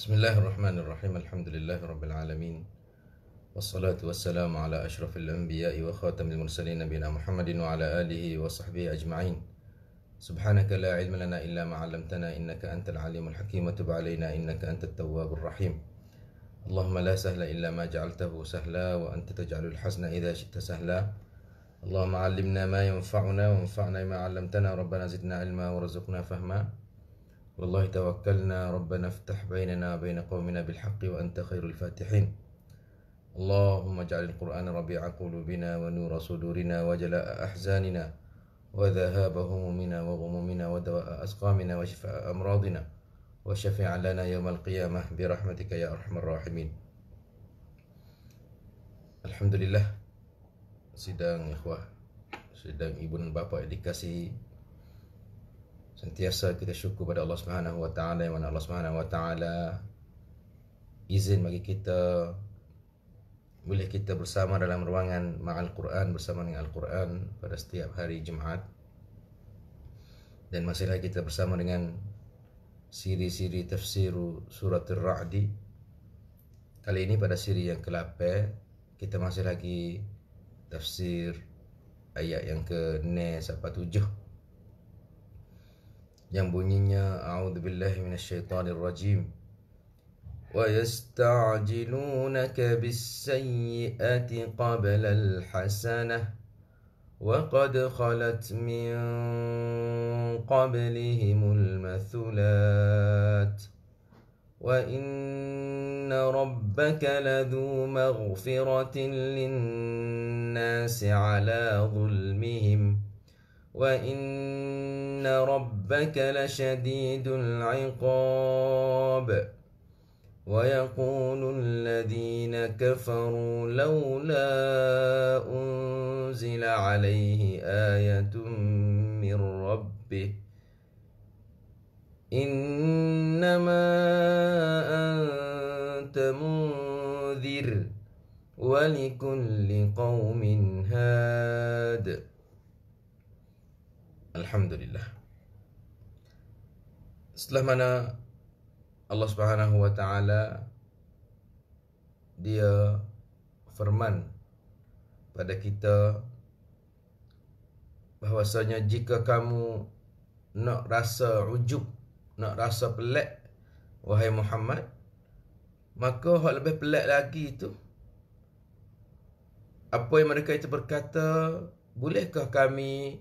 بسم الله الرحمن الرحيم الحمد لله رب العالمين والصلاة والسلام على أشرف الأنبياء وخاتم المرسلين نبينا محمد وعلى آله وصحبه أجمعين سبحانك لا علم لنا إلا ما علمتنا إنك أنت العليم الحكيم وتب علينا إنك أنت التواب الرحيم اللهم لا سهل إلا ما جعلته سهلا وأنت تجعل الحزن إذا شئت سهلا اللهم علمنا ما ينفعنا وانفعنا ما علمتنا ربنا زدنا علما ورزقنا فهما والله توكلنا ربنا افتح بيننا وبين قومنا بالحق وأنت خير الفاتحين اللهم اجعل القرآن ربيع قلوبنا ونور صدورنا وجلاء أحزاننا وذهاب همومنا وغمومنا ودواء أسقامنا وشفاء أمراضنا وشفع لنا يوم القيامة برحمتك يا أرحم الراحمين الحمد لله سيدان إخوة سيدان إبن بابا yang dikasihi sentiasa kita syukur pada Allah Subhanahu Wa Taala yang mana Allah Subhanahu Wa Taala izin bagi kita boleh kita bersama dalam ruangan ma'al Quran bersama dengan Al-Quran pada setiap hari Jumaat dan masih lagi kita bersama dengan siri-siri tafsir surat al-Ra'di. Kali ini pada siri yang ke-8 kita masih lagi tafsir ayat yang ke-9 sampai 7. yang bunyinya A'udzubillahi minasyaitonirrajim ويستعجلونك بالسيئة قبل الحسنة وقد خلت من قبلهم المثلات وإن ربك لذو مغفرة للناس على ظلمهم ۖ وإن ربك لشديد العقاب ويقول الذين كفروا لولا أنزل عليه آية من ربه إنما أنت منذر ولكل قوم هاد Alhamdulillah Setelah mana Allah subhanahu wa ta'ala Dia Firman Pada kita Bahawasanya jika kamu Nak rasa ujub Nak rasa pelik Wahai Muhammad Maka hal lebih pelik lagi itu Apa yang mereka itu berkata Bolehkah kami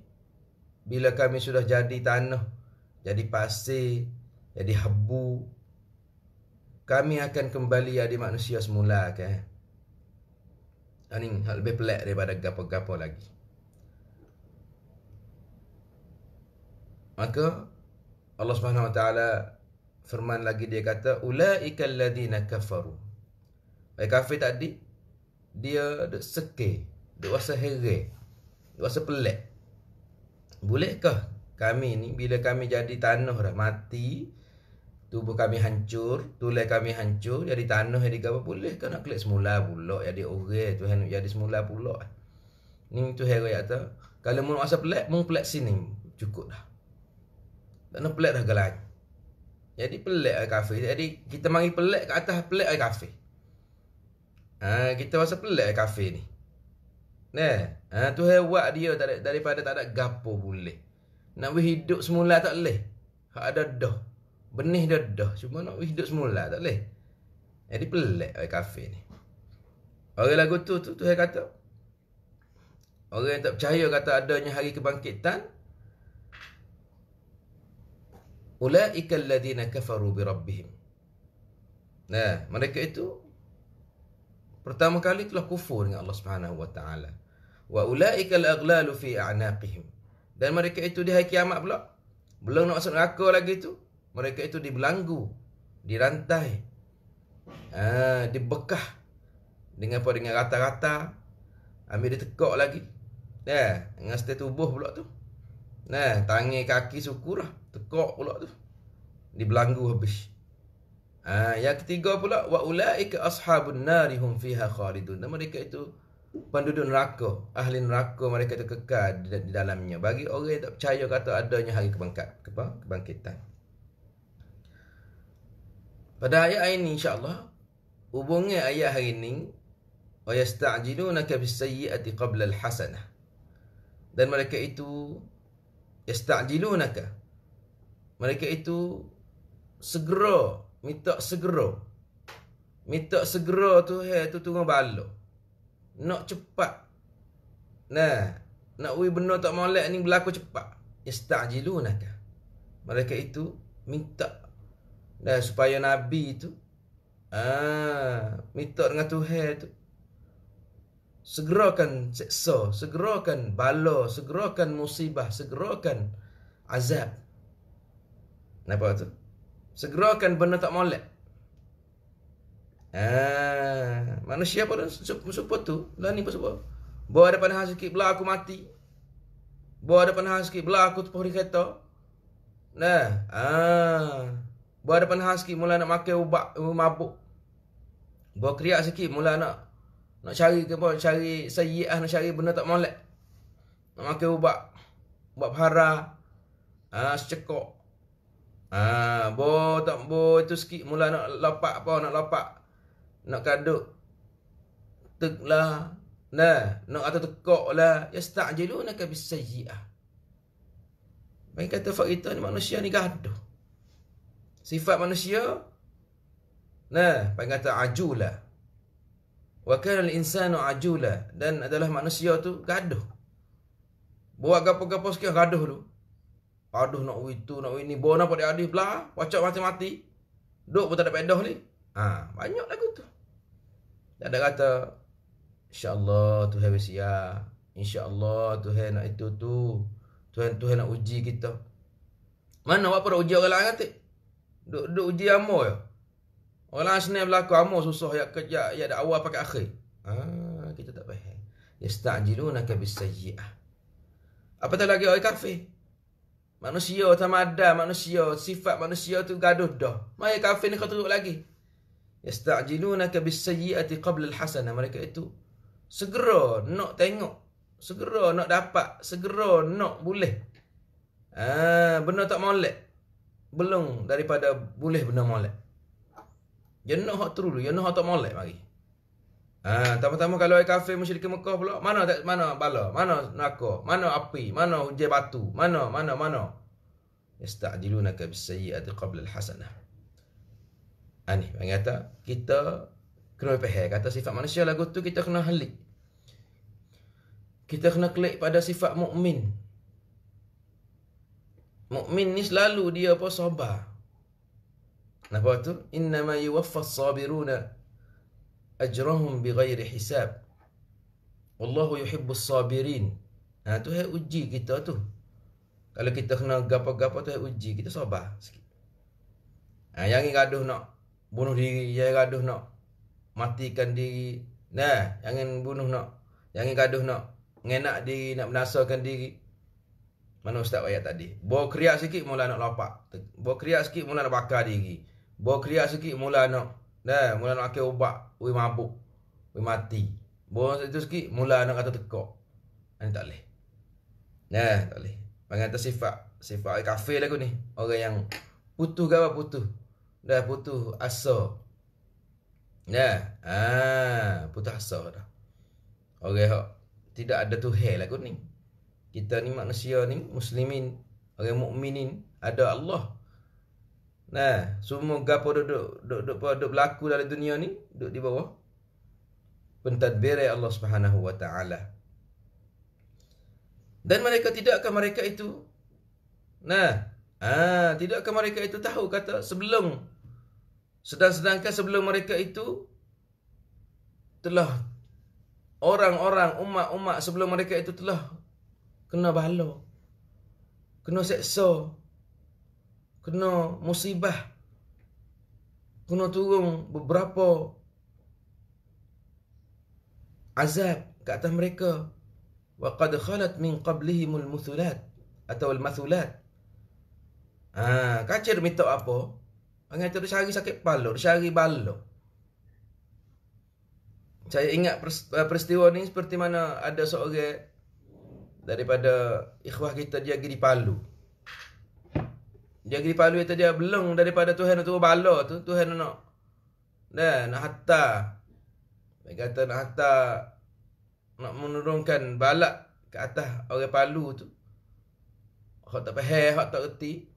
bila kami sudah jadi tanah, jadi pasir, jadi habu, kami akan kembali jadi manusia semula kan? Ini lebih pelik daripada gapo-gapo lagi. Maka Allah Subhanahu Wa Taala firman lagi dia kata ulaika alladhina kafaru. Ai kafir tadi dia dek dia dek rasa heret, rasa pelik bolehkah kami ni bila kami jadi tanah dah mati tubuh kami hancur tulang kami hancur jadi tanah jadi apa boleh kena kelik semula pula jadi orang tu hanya jadi semula pula ni tu hero ya tu kalau mun rasa pelak mun pelak sini cukup lah tak nak pelak dah gelak jadi pelak ai kafe jadi kita mari pelak ke atas pelak ai kafe ah ha, kita rasa pelak ai kafe ni nah Ha, tu buat dia daripada tak ada gapo boleh. Nak hidup semula tak boleh. Hak ada dah. Benih dah dah. Cuma nak hidup semula tak boleh. Jadi pelik orang kafir ni. Orang lagu tu tu tu Tuhan kata. Orang yang tak percaya kata adanya hari kebangkitan. Ulaika alladhina kafaru bi rabbihim. Nah, mereka itu pertama kali telah kufur dengan Allah Subhanahu wa wa ulaika al-aghlalu fi a'naqihim dan mereka itu di hari kiamat pula belum nak masuk neraka lagi tu mereka itu dibelanggu dirantai ha dibekah dengan apa dengan rata-rata ambil ditekak lagi ya yeah. dengan setiap tubuh pula tu nah ya, tangi kaki sukurah tekak pula tu dibelanggu habis ha yang ketiga pula wa ulaika ashabun narihum fiha khalidun dan mereka itu penduduk neraka ahli neraka mereka itu kekal di, di dalamnya bagi orang yang tak percaya kata adanya hari kebangkat apa kebangkitan pada ayat ini insyaallah hubungi ayat hari ini wa yasta'jilunaka bis sayyi'ati qabla al hasanah dan mereka itu yasta'jilunaka mereka itu segera minta segera minta segera tu hai tu tunggu balak nak cepat Nah Nak ui benar tak molek ni berlaku cepat Istajilunaka Mereka itu minta Dan supaya Nabi itu ah, Minta dengan Tuhan itu Segerakan seksa Segerakan bala Segerakan musibah Segerakan azab Nampak tu? Segerakan benda tak molek Ah, manusia pun support tu dan lah, ni pasal bawa depan hang sikit belah aku mati bawa depan hang sikit belah aku tepuh di kereta nah ah bawa depan hang sikit mula nak makan ubat mabuk bawa keriak sikit mula nak nak cari ke apa cari sayyiah nak cari benda tak molek nak makan ubat ubat hara ah secekok ah bawa tak bawa itu sikit mula nak lopak apa nak lopak nak kaduk teklah nah nak atau tekok lah ya start je nak bisa ah bagi kata fakta ni manusia ni gaduh sifat manusia nah bagi kata ajula wa kana al-insanu ajula dan adalah manusia tu gaduh buat gapo-gapo sikit gaduh tu Aduh nak itu nak ini bo nampak pada adih belah pacak mati-mati duk pun tak ada pedah ni ha banyak lagu tu tak ada kata InsyaAllah Tuhan bersia ya. InsyaAllah Tuhan nak itu tu Tuhan Tuhan nak uji kita Mana buat apa nak uji orang lain kata Duk, duk uji amal ya Orang lain senang berlaku amal susah Yang kerja ya ada ya, ya, awal pakai akhir ha, Kita tak faham Yastajilu nak habis bisayi'ah Apa tak lagi orang kafe? Manusia, tamadah manusia Sifat manusia tu gaduh dah Maya kafe ni kau teruk lagi yastajilunaka bisayyiati qabla al alhasana mereka itu segera nak tengok segera nak dapat segera nak boleh ah benda tak molek belum daripada boleh benda molek jangan ya nak hak terus jangan ya nak tak molek mari ah pertama-tama kalau ai kafe musyrik Mekah pula mana tak mana bala mana neraka mana api mana hujan batu mana mana mana yastajilunaka bisayyiati qabla al alhasana Ani ah, ha, panggil kata kita kena faham kata sifat manusia lagu tu kita kena halik. Kita kena klik pada sifat mukmin. Mukmin ni selalu dia apa sabar. Napa tu? Inna ma yuwaffa sabiruna ajrahum bighairi hisab. Wallahu yuhibbu sabirin. Ha tu hai uji kita tu. Kalau kita kena gapa-gapa tu hai uji kita sabar sikit. Ha yang ni gaduh nak bunuh diri jangan gaduh nak matikan diri nah jangan bunuh nak jangan gaduh nak ngenak diri nak menasakan diri mana ustaz ayat tadi bawa keriak sikit mula nak lopak bawa keriak sikit mula nak bakar diri bawa keriak sikit mula nak nah mula nak akil ubat ui mabuk ui mati bawa itu sikit mula nak kata tekok ini tak boleh nah tak boleh Mengatakan sifat Sifat kafir lah aku ni Orang yang putus gawa putus dah putus asa dah ha putus asa dah orang okay, tidak ada tuhan lah ni kita ni manusia ni muslimin orang okay, mukminin ada Allah nah semua gapo duduk duduk duduk, duduk, duduk, duduk berlaku dalam dunia ni duduk di bawah pentadbir ya Allah Subhanahu wa taala dan mereka tidak akan mereka itu nah Ah, tidakkah mereka itu tahu kata sebelum sedang-sedangkan sebelum mereka itu telah orang-orang umat-umat sebelum mereka itu telah kena bala. Kena seksa. Kena musibah. Kena turun beberapa azab ke atas mereka. Wa qad khalat min qablihimul muthulat atau al-mathulat. Ha, kacau dia minta apa? Angkat tu cari sakit palu, dia cari balu. Saya ingat eh, peristiwa ni seperti mana ada seorang daripada ikhwah kita dia pergi di Palu. Dia pergi di Palu itu dia beleng daripada Tuhan nak turun bala tu, Tuhan nak dan nak hatta. Dia kata nak hatta nak menurunkan balak ke atas orang Palu tu. Kau tak faham, kau tak reti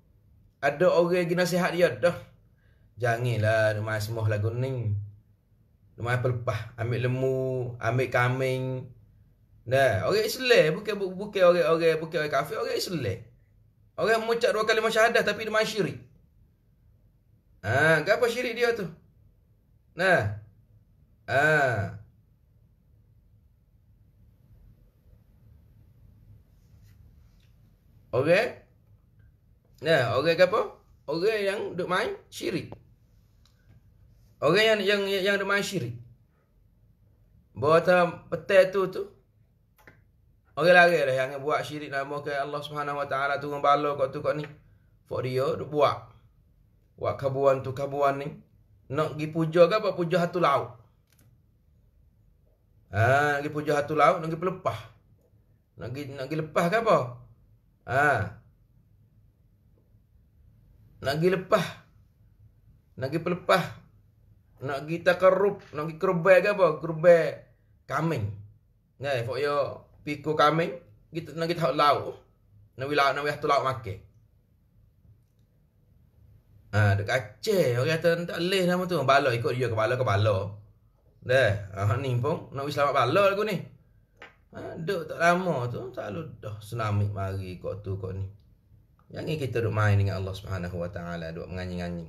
ada orang gi nasihat dia dah. Janganlah rumah semua lagu ni. Rumah pelepah, ambil lemu, ambil kambing. Nah, orang Islam bukan bukan buka orang-orang bukan orang kafir, orang Islam. Orang mengucap dua kalimah syahadah tapi dia syirik. Ah, ha, apa syirik dia tu? Nah. Ah. Ha. Okay. Ya, orang apa? Orang yang duk main syirik. Orang yang yang yang duk main syirik. Bawa petai tu tu. Orang lari lah yang buat syirik nama ke Allah Subhanahu Wa Taala turun bala kat tu kat ni. Fok dia duk buat. Buat kabuan tu kabuan ni. Nak pergi puja ke apa? Puja hatu laut. Ha, nak pergi puja hatu laut, nak pergi pelepah. Nak pergi, nak pergi lepas ke apa? Ha, nak pergi lepah nak pergi pelepah nak pergi takarub nak pergi kerubai ke apa kerubai kaming nah kan? yeah, for yo piko kaming kita nak kita hak lau nak wila nak wila tu lau makan ha, ah dekat Aceh orang kata tak leh nama tu bala ikut dia kepala kepala deh ah ha, ni pun nak wis selamat bala aku ni ha, duk tak lama tu selalu dah tsunami mari kok tu kok ni yang ini kita duduk main dengan Allah Subhanahu Wa Taala, duduk menganyi-nganyi.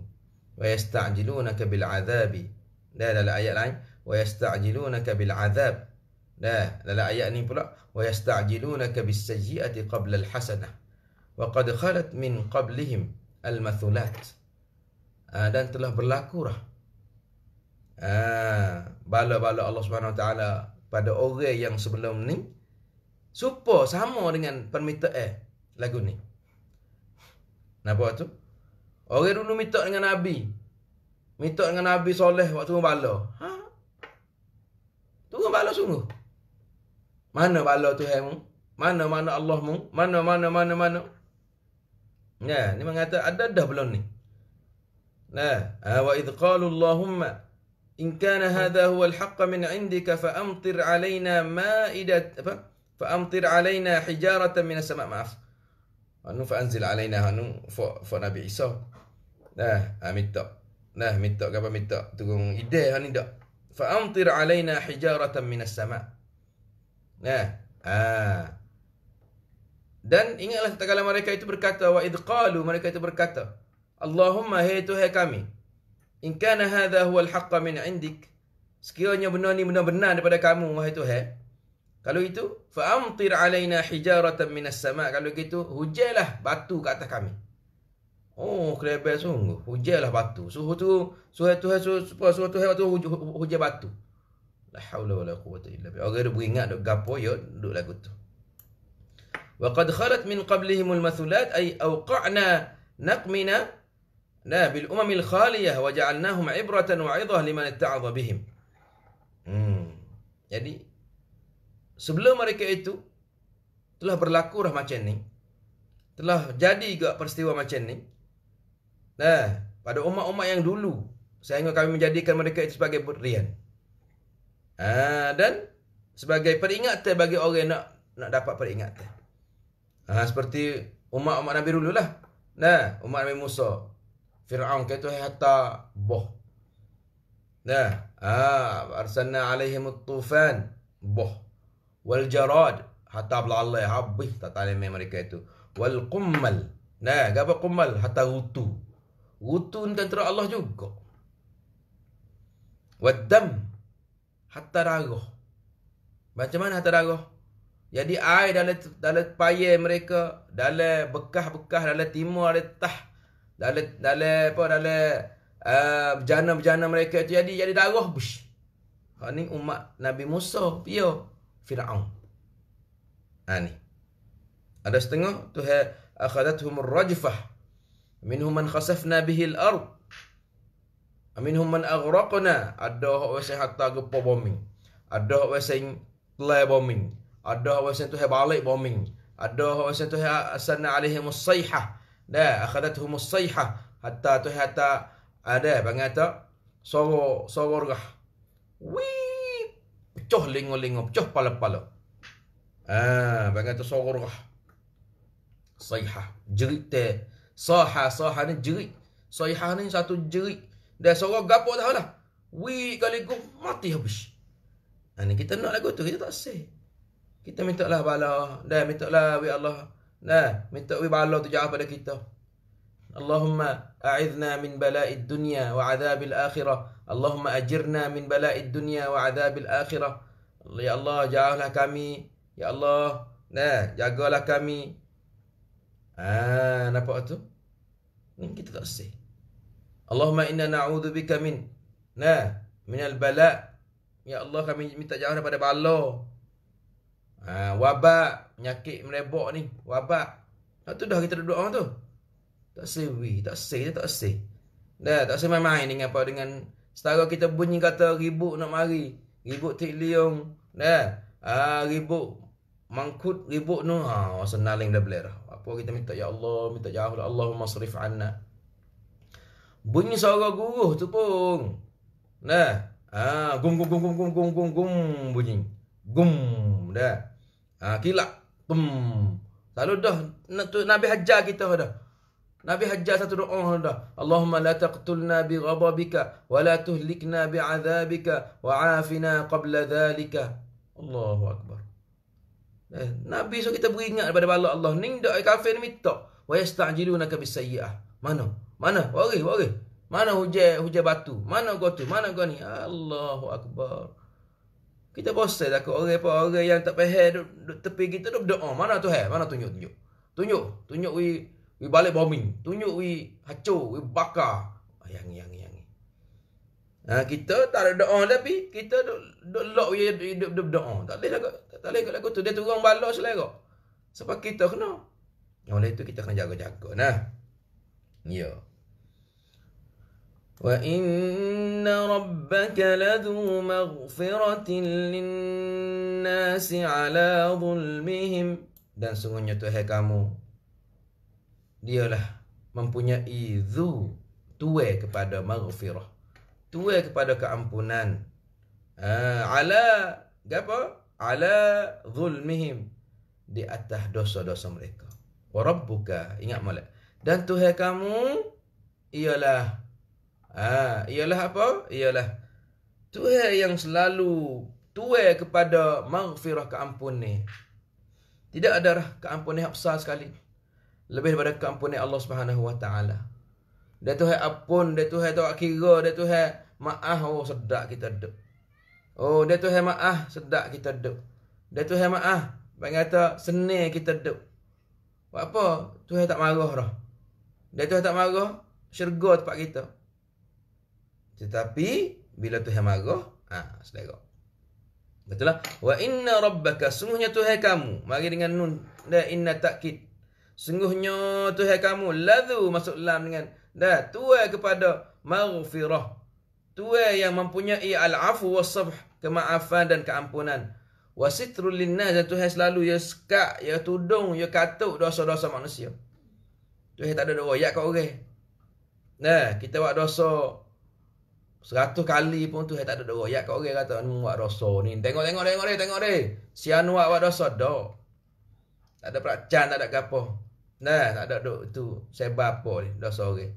Wa yasta'jilunaka bil azabi. Dah la ayat lain, wa yasta'jilunaka bil azab. Dah dalam ayat ni pula, wa yasta'jilunaka bis sayyi'ati qabla al hasanah. Wa qad khalat min qablihim al mathulat. Ah, dan telah berlaku dah. Ah, bala-bala Allah Subhanahu Wa Taala pada orang yang sebelum ni Supo sama dengan permintaan eh, lagu ni. Nampak tu? Orang dulu minta dengan Nabi. Minta dengan Nabi soleh waktu turun bala. Ha? Turun bala sungguh. Mana bala tu hai mu? Mana mana Allah mu? Mana mana mana mana? Ya, ni mengata ada dah belum ni. Nah, wa idh qalu Allahumma in kana hadha huwa al-haqq min indika fa amtir alaina ma'idat apa? Fa amtir alaina hijaratan min as-sama' ma'af anu fa anzil alaina anu fa fa nabi isa nah ha minta nah minta ke apa minta turun hidayah ha, ni dak fa amtir alaina hijaratan minas sama nah ha dan ingatlah tatkala mereka itu berkata wa id qalu mereka itu berkata Allahumma hai tuhai kami in kana hadha huwa al haqq min indik sekiranya benar ni benar-benar daripada kamu wahai tuhai Kalau itu, fa'amtir alaina hijaratan minas sama. Kalau gitu, hujailah batu ke atas kami. Oh, kelebat sungguh. Hujailah batu. Suhu tu, suhu tu, suhu, tu, suhu tu, suhu tu hujan batu. La hawla wa la quwata illa bi. Orang dia beringat duk gapo ya duk lagu tu. Wa qad khalat min qablihimul mathulat ay awqa'na naqmina la bil umamil khaliyah wa ja'alnahum ibratan wa 'idhah liman ta'adha bihim. Hmm. Jadi sebelum mereka itu telah berlaku dah macam ni telah jadi juga peristiwa macam ni nah pada umat-umat yang dulu saya sehingga kami menjadikan mereka itu sebagai berian Ah ha, dan sebagai peringatan bagi orang yang nak nak dapat peringatan ha, seperti umat-umat Nabi dulu lah nah umat Nabi Musa Fir'aun kata hatta boh nah ah arsalna alaihim tufan boh wal jarad hatta bla Allah habis tak tanya main mereka itu wal qummal nah gapo qummal hatta rutu rutu dan terak Allah juga wad dam hatta darah macam mana hatta darah jadi air dalam dalam payah mereka dalam bekah-bekah dalam timur dalam tah dalam dalam apa dalam uh, eh, bejana-bejana mereka itu jadi jadi darah bush ini ha, umat Nabi Musa. Ya. Fir'aun. Ha, ni. Ada setengah tu ha akhadathum ar-rajfah. Minhum man khasafna bihi al-ard. Aminhum man aghraqna. Ada orang wasai hatta gepo bombing. Ada orang wasai tlai bombing. Ada orang wasai tu ha balik bombing. Ada orang wasai tu ha asanna alaihim as-sayhah. Dah akhadathum as-sayhah hatta tu hatta ada ah, bangata soro soro gah. Wee Cuh lingol-lingol, cuh pala-pala. Ha, ah, bagai tu sorah. Saiha, jerit te. Eh. Saha, saha ni jerit. Saiha ni satu jerit. Dah sorah gapo dah lah. Wi kali ku mati habis. Ah ni kita nak lagu tu kita tak sah. Kita minta lah bala, dah minta lah wi Allah. dah minta wi bala tu jawab pada kita. Allahumma a'idhna min bala'id dunya wa 'adhabil akhirah. Allahumma ajirna min bala'id dunia wa adhabil akhirah. Ya Allah, jauhlah kami. Ya Allah, nah, jagalah kami. Ah, nampak tu? Ni hmm, kita tak sih. Allahumma inna naudhu na'udzubika min nah, min al-bala'. Ya Allah, kami minta jauh daripada bala. Ah, wabak, penyakit merebak ni, wabak. Lepas tu dah kita duduk orang tu. Tak sih, tak sih, tak sih. Dah, tak sih main-main dengan apa dengan Setara kita bunyi kata ribut nak mari. Ribut tik liung. Eh? Kan? Ah, ribut mangkut ribut nu. Ha, ah, oh, senaling lah dah beler. Apa kita minta ya Allah, minta ya Allah, Allahumma sarif anna. Bunyi suara guruh tu pun. Nah. Ah, ha, gum gum gum gum gum gum gum gum bunyi. Gum dah. Ah, ha, kilat Tum. Lalu dah Nabi hajar kita dah. Nabi Hajjah satu doa dah. Allahumma la taqtulna bi ghadabika wa la tuhlikna bi azabika wa afina qabla dhalika. Allahu akbar. Eh, Nabi so kita beringat daripada bala Allah. Ning doa kafir minta wa yasta'jiluna ka bisayyi'ah. Mana? Mana? Wari, wari. Mana hujan hujan batu? Mana gotu? Mana kau ni? Allahu akbar. Kita bosan lah tak orang apa orang yang tak faham tepi kita doa. Mana Tuhan? Mana tunjuk-tunjuk? Tunjuk, tunjuk, tunjuk, tunjuk we We balik bombing. Tunjuk we hacau, we bakar. Ah, yang, yang, yang. Ha, kita tak ada doa tapi kita duk, duk lock we hidup hidup doa. Tak boleh lagu, tak, boleh lagu tu. Dia turun balok selera. Sebab kita kena. Oleh itu kita kena jaga-jaga. Nah. Ya. Yeah. وَإِنَّ رَبَّكَ لَذُو مَغْفِرَةٍ لِّلنَّاسِ عَلَى ظُلْمِهِمْ dan sungguhnya Tuhan kamu dialah mempunyai zu tuai kepada maghfirah tuai kepada keampunan uh, ala gapo ala zulmihim di atas dosa-dosa mereka wa rabbuka ingat molek dan tuhan kamu ialah ah ialah apa ialah tuhan yang selalu tuai kepada maghfirah keampunan tidak ada keampunan yang besar sekali lebih daripada keampunan Allah Subhanahu wa taala. Dia tuhai ampun, dia tuhai tak kira, dia tuhai maaf oh sedak kita duk. Oh, dia tuhai maah sedak kita duk. Dia tuhai maah bang kata senang kita duk. Buat apa? Tuhan tak marah dah. Dia tuhai tak marah, syurga tempat kita. Tetapi bila tuhai marah, ah ha, sedekah. Betul lah. Wa inna rabbaka sungguhnya tuhai kamu. Mari dengan nun. Da inna takkit Sungguhnya Tuhan kamu ladzu masuk lam dengan dah tua kepada maghfirah. Tua yang mempunyai al-afu was-sabh, kemaafan dan keampunan. Wasitrul linnas dan Tuhan selalu ya sekak, ya tudung, ya katuk dosa-dosa manusia. Tuhan tak ada doa ya kau orang. Nah, kita buat dosa Seratus kali pun tu tak ada dua ya kau orang kata ni buat dosa ni. Tengok tengok tengok dia tengok dia. Si anu buat dosa dok. Tak ada peracan, tak ada gapo. Nah, tak ada duk tu. Sebab apa ni? Dah sore.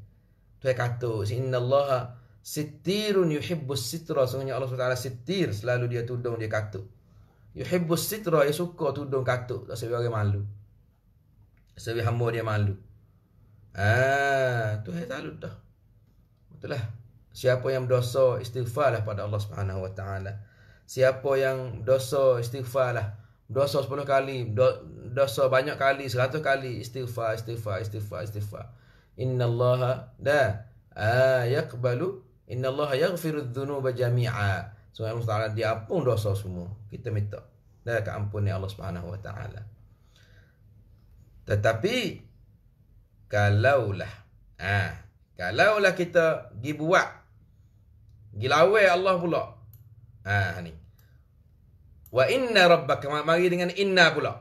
Tu kata, Allah, sitirun yuhibbus sitra." Sungguhnya Allah SWT sitir selalu dia tudung dia kata. Yuhibbus sitra, dia suka tudung kata. Tak sebab orang malu. Sebab hamba dia malu. Ah, ha, tu hai talu dah. Betul lah. Siapa yang berdosa istighfarlah pada Allah Subhanahu Wa Taala. Siapa yang dosa istighfarlah dosa sepuluh kali, do, dosa banyak kali, seratus kali istighfar, istighfar, istighfar, istighfar. Inna Allah, dah. da ah, ayaqbalu innallaha yaghfiru dzunuba jami'a. Subhanahu wa ta'ala dia ampun dosa semua. Kita minta dah. keampunan Allah Subhanahu wa ta'ala. Tetapi kalaulah ah ha, kalaulah kita dibuat gilawe Allah pula. Ah ha, ni. Wa inna rabbaka mari dengan inna pula.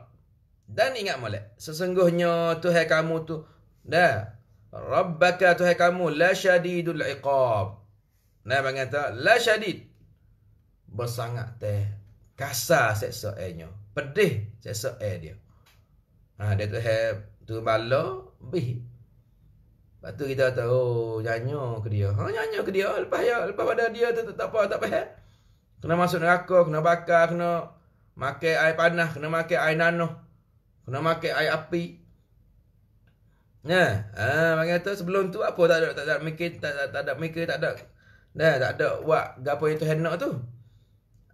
Dan ingat molek, sesungguhnya Tuhan kamu tu dah rabbaka Tuhan kamu la syadidul iqab. Nah mengata la syadid bersangat teh kasar seksa ainyo. Pedih seksa air dia. Ha, dia tu tu bala bih. Lepas tu kita tahu oh, nyanyo ke dia. Ha nyanyo ke dia lepas ya lepas pada dia tu tak apa tak payah. Kena masuk neraka, kena bakar, kena makan air panah, kena makan air nanuh. Kena makan air api. Ya, ah, bagi tu sebelum tu apa tak ada tak ada mikir tak ada tak ada mikir tak ada. Dah tak ada buat gapo yang Tuhan nak tu.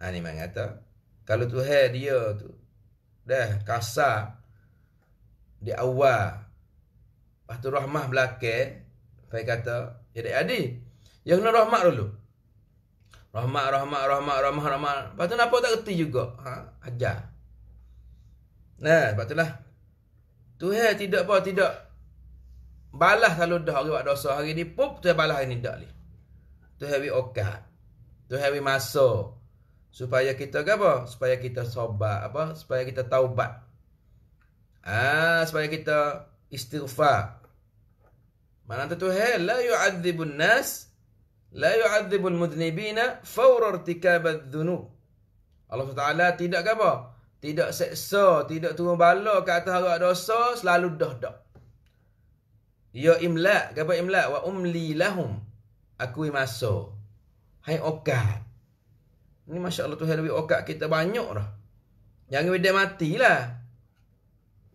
Ah ni mak kata, kalau Tuhan dia tu dah kasar di awal. Pastu rahmah belakang, saya kata, jadi adil. Yang kena rahmat dulu. Rahmat, rahmat, rahmat, rahmat, rahmat. Lepas tu kenapa tak kerti juga? Ha? Ajar. Nah, sebab tu lah. Tu ya, tidak apa, tidak. Balas selalu dah orang buat dosa hari ni. Pup, tu balas hari ni tak boleh. Tu ya, okat. Tu ya, masuk. Supaya kita ke apa? Supaya kita sobat apa? Supaya kita taubat. Ah, supaya kita istighfar. Mana tu tu ya, la yu'adzibun nas. Nas. La yu'adzibul mudnibina fawra irtikabadz dzunub. Allah Taala tidak apa? Tidak seksa, tidak turun bala ke atas orang dosa selalu dah dah. Ya imla, apa imla wa umli lahum. Aku imaso. Hai okat. Ini masya-Allah Tuhan lebih okat kita banyak dah. Jangan bidai matilah.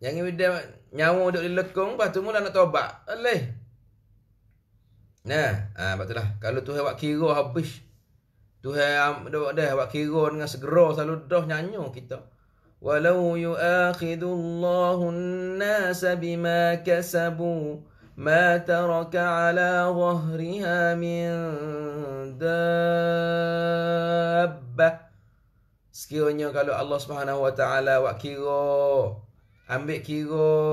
Jangan bidai nyawa duduk di lekung, lepas tu mula nak tobat. Alih. Nah, ha, sebab tu lah. Kalau tu awak kira habis. Tu awak dah awak kira dengan segera selalu dah nyanyi kita. Walau yu'akhidullahu an-nasa bima kasabu ma taraka ala wahriha min dabba. Sekiranya kalau Allah Subhanahu wa taala awak kira ambil kira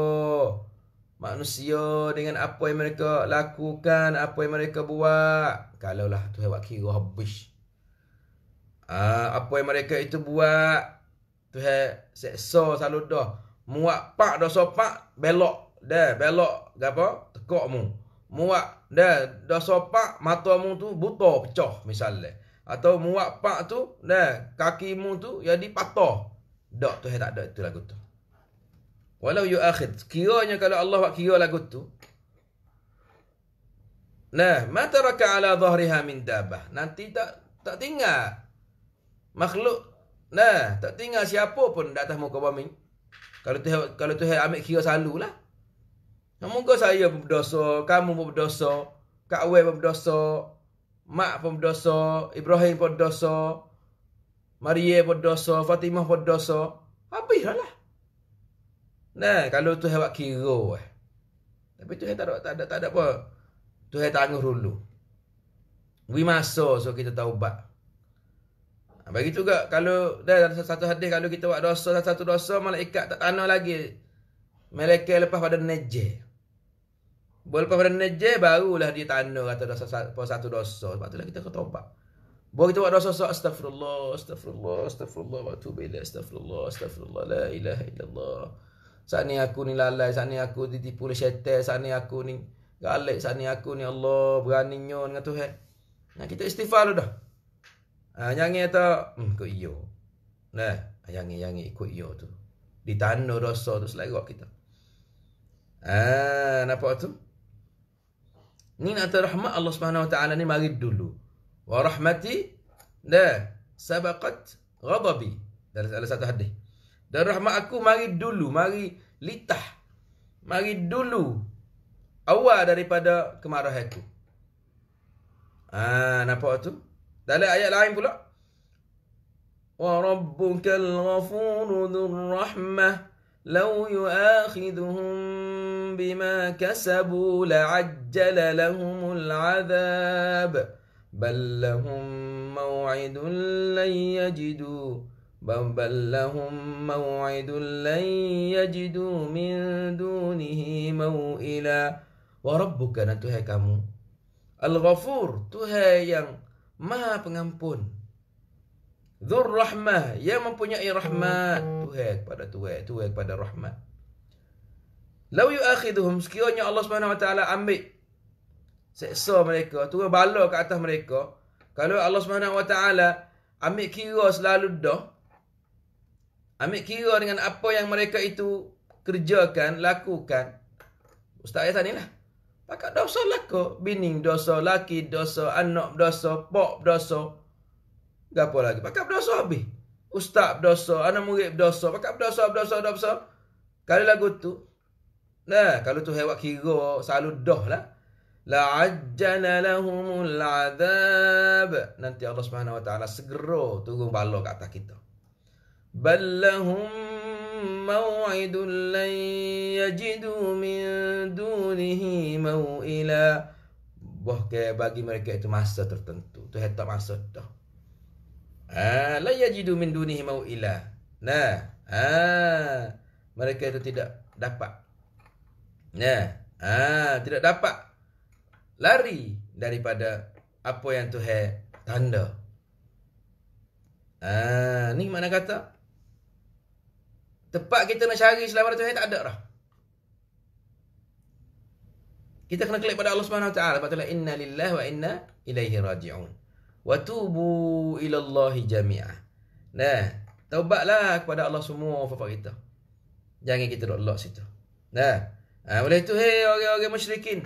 manusia dengan apa yang mereka lakukan, apa yang mereka buat. Kalaulah Tuhan buat kira habis. Uh, apa yang mereka itu buat, Tuhan seksa selalu dah. Muak pak dah sopak, belok. Dah, belok. gapo, Tekok mu. Muak dah, dah sopak, mata mu tu buta, pecah misalnya. Atau muak pak tu, dah, kaki mu tu jadi patah. Dok tu tak ada itulah lagu tu. Walau you akhid. Kiranya kalau Allah buat kira lagu tu. Nah, mata raka ala zahriha min dabah. Nanti tak tak tinggal. Makhluk. Nah, tak tinggal siapa pun di atas muka bumi. Kalau tu kalau tu ambil kira selalu lah. Semoga saya pun berdosa, kamu pun berdosa, Kak Wei pun berdosa, Mak pun berdosa, Ibrahim pun berdosa, Maria pun berdosa, Fatimah pun berdosa. Habislah lah. Nah, kalau tu hebat kira eh. Tapi tu tak ada tak ada tak ada apa. Tu hebat tangguh dulu. We masa so kita taubat. Ha, bagi tu juga kalau dah ada satu hadis kalau kita buat dosa satu, satu dosa malaikat tak tanah lagi. Malaikat lepas pada neje. Boleh pada neje barulah dia tanah atau dosa satu, satu dosa. Sebab itulah kita ketobat. Boleh kita buat dosa so, astaghfirullah, astagfirullah, astagfirullah, wa tubillah, astaghfirullah, astagfirullah, la ilaha illallah. Saat ni aku ni lalai, saat ni aku ditipu oleh syaitan, saat ni aku ni galak, saat ni aku ni Allah berani nyon dengan Tuhan. Nah, kita istighfar dah. Ah, yang ni hmm, ikut iyo. Nah, yang ah, ni yang ni ikut iyo tu. Ditanduk dosa tu selera kita. Ah, nampak tu? Ni nak tahu rahmat Allah Subhanahu Wa Taala ni mari dulu. Wa rahmati nah, sabaqat ghadabi. Dalam salah satu hadis. Dan rahmat aku mari dulu, mari litah. Mari dulu. Awal daripada kemarahan aku. Haa, nampak tu? Dalam ayat lain pula. Wa rabbuka al-ghafuru dhu'l-rahmah Lau yu'akhiduhum bima kasabu la'ajjala lahumul azab Bal lahum maw'idun layyajiduh بل لهم موعد لن يجدوا من دونه موئلا وربك dan Tuhan kamu Al-Ghafur Tuhan yang Maha Pengampun Dzur Rahmah yang mempunyai rahmat Tuhan kepada Tuhan Tuhan kepada rahmat Lau yu'akhiduhum sekiranya Allah Subhanahu wa taala ambil seksa mereka turun bala ke atas mereka kalau Allah Subhanahu wa taala ambil kira Ambil kira dengan apa yang mereka itu kerjakan, lakukan. Ustaz ayat ni lah. Pakat dosa laku. Bining dosa, laki dosa, anak dosa, pok dosa. Gapo lagi. Pakat dosa habis. Ustaz dosa, anak murid dosa. Pakat dosa, dosa, dosa. kalau lagu tu. Nah, kalau tu hewak kira, selalu doh lah. La La'ajjana lahumul azab. Nanti Allah Subhanahu Wa Taala segera turun bala kat atas kita. بل لهم موعد لن يجدوا من دونه موئلا Bahkan bagi mereka itu masa tertentu. Itu hetap masa tu. Ha, la yajidu min dunihi maw'ila. Nah. Ha, mereka itu tidak dapat. Nah. Ha, tidak dapat. Lari daripada apa yang Tuhan tanda. Ah, ni mana kata? Tempat kita nak cari selama Tuhan tak ada dah. Kita kena klik pada Allah Subhanahu Wa Taala. Patutlah inna lillah wa inna ilaihi raji'un. Wa tubu ila Allah jami'a. Nah, taubatlah kepada Allah semua apa kita. Jangan kita duduk lock situ. Nah. Ha, oleh itu hei orang-orang musyrikin.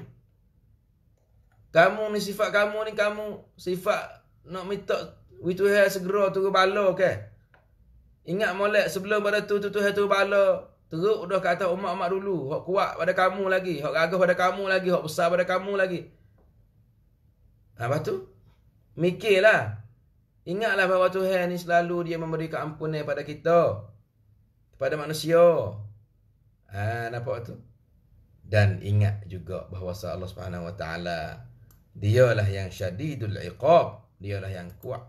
Kamu ni sifat kamu ni kamu sifat nak minta Wituhai segera turun balau ke? Okay? Ingat molek sebelum pada tu tu tu tu bala. Teruk dah kata umat-umat dulu. hok kuat pada kamu lagi. hok gagah pada kamu lagi. hok besar pada kamu lagi. Apa tu? Mikirlah. Ingatlah bahawa Tuhan ni selalu dia memberi keampunan pada kita. Kepada manusia. Ah, ha, nampak tu? Dan ingat juga bahawa Allah Subhanahu Wa Taala dialah yang syadidul iqab. Dialah yang kuat.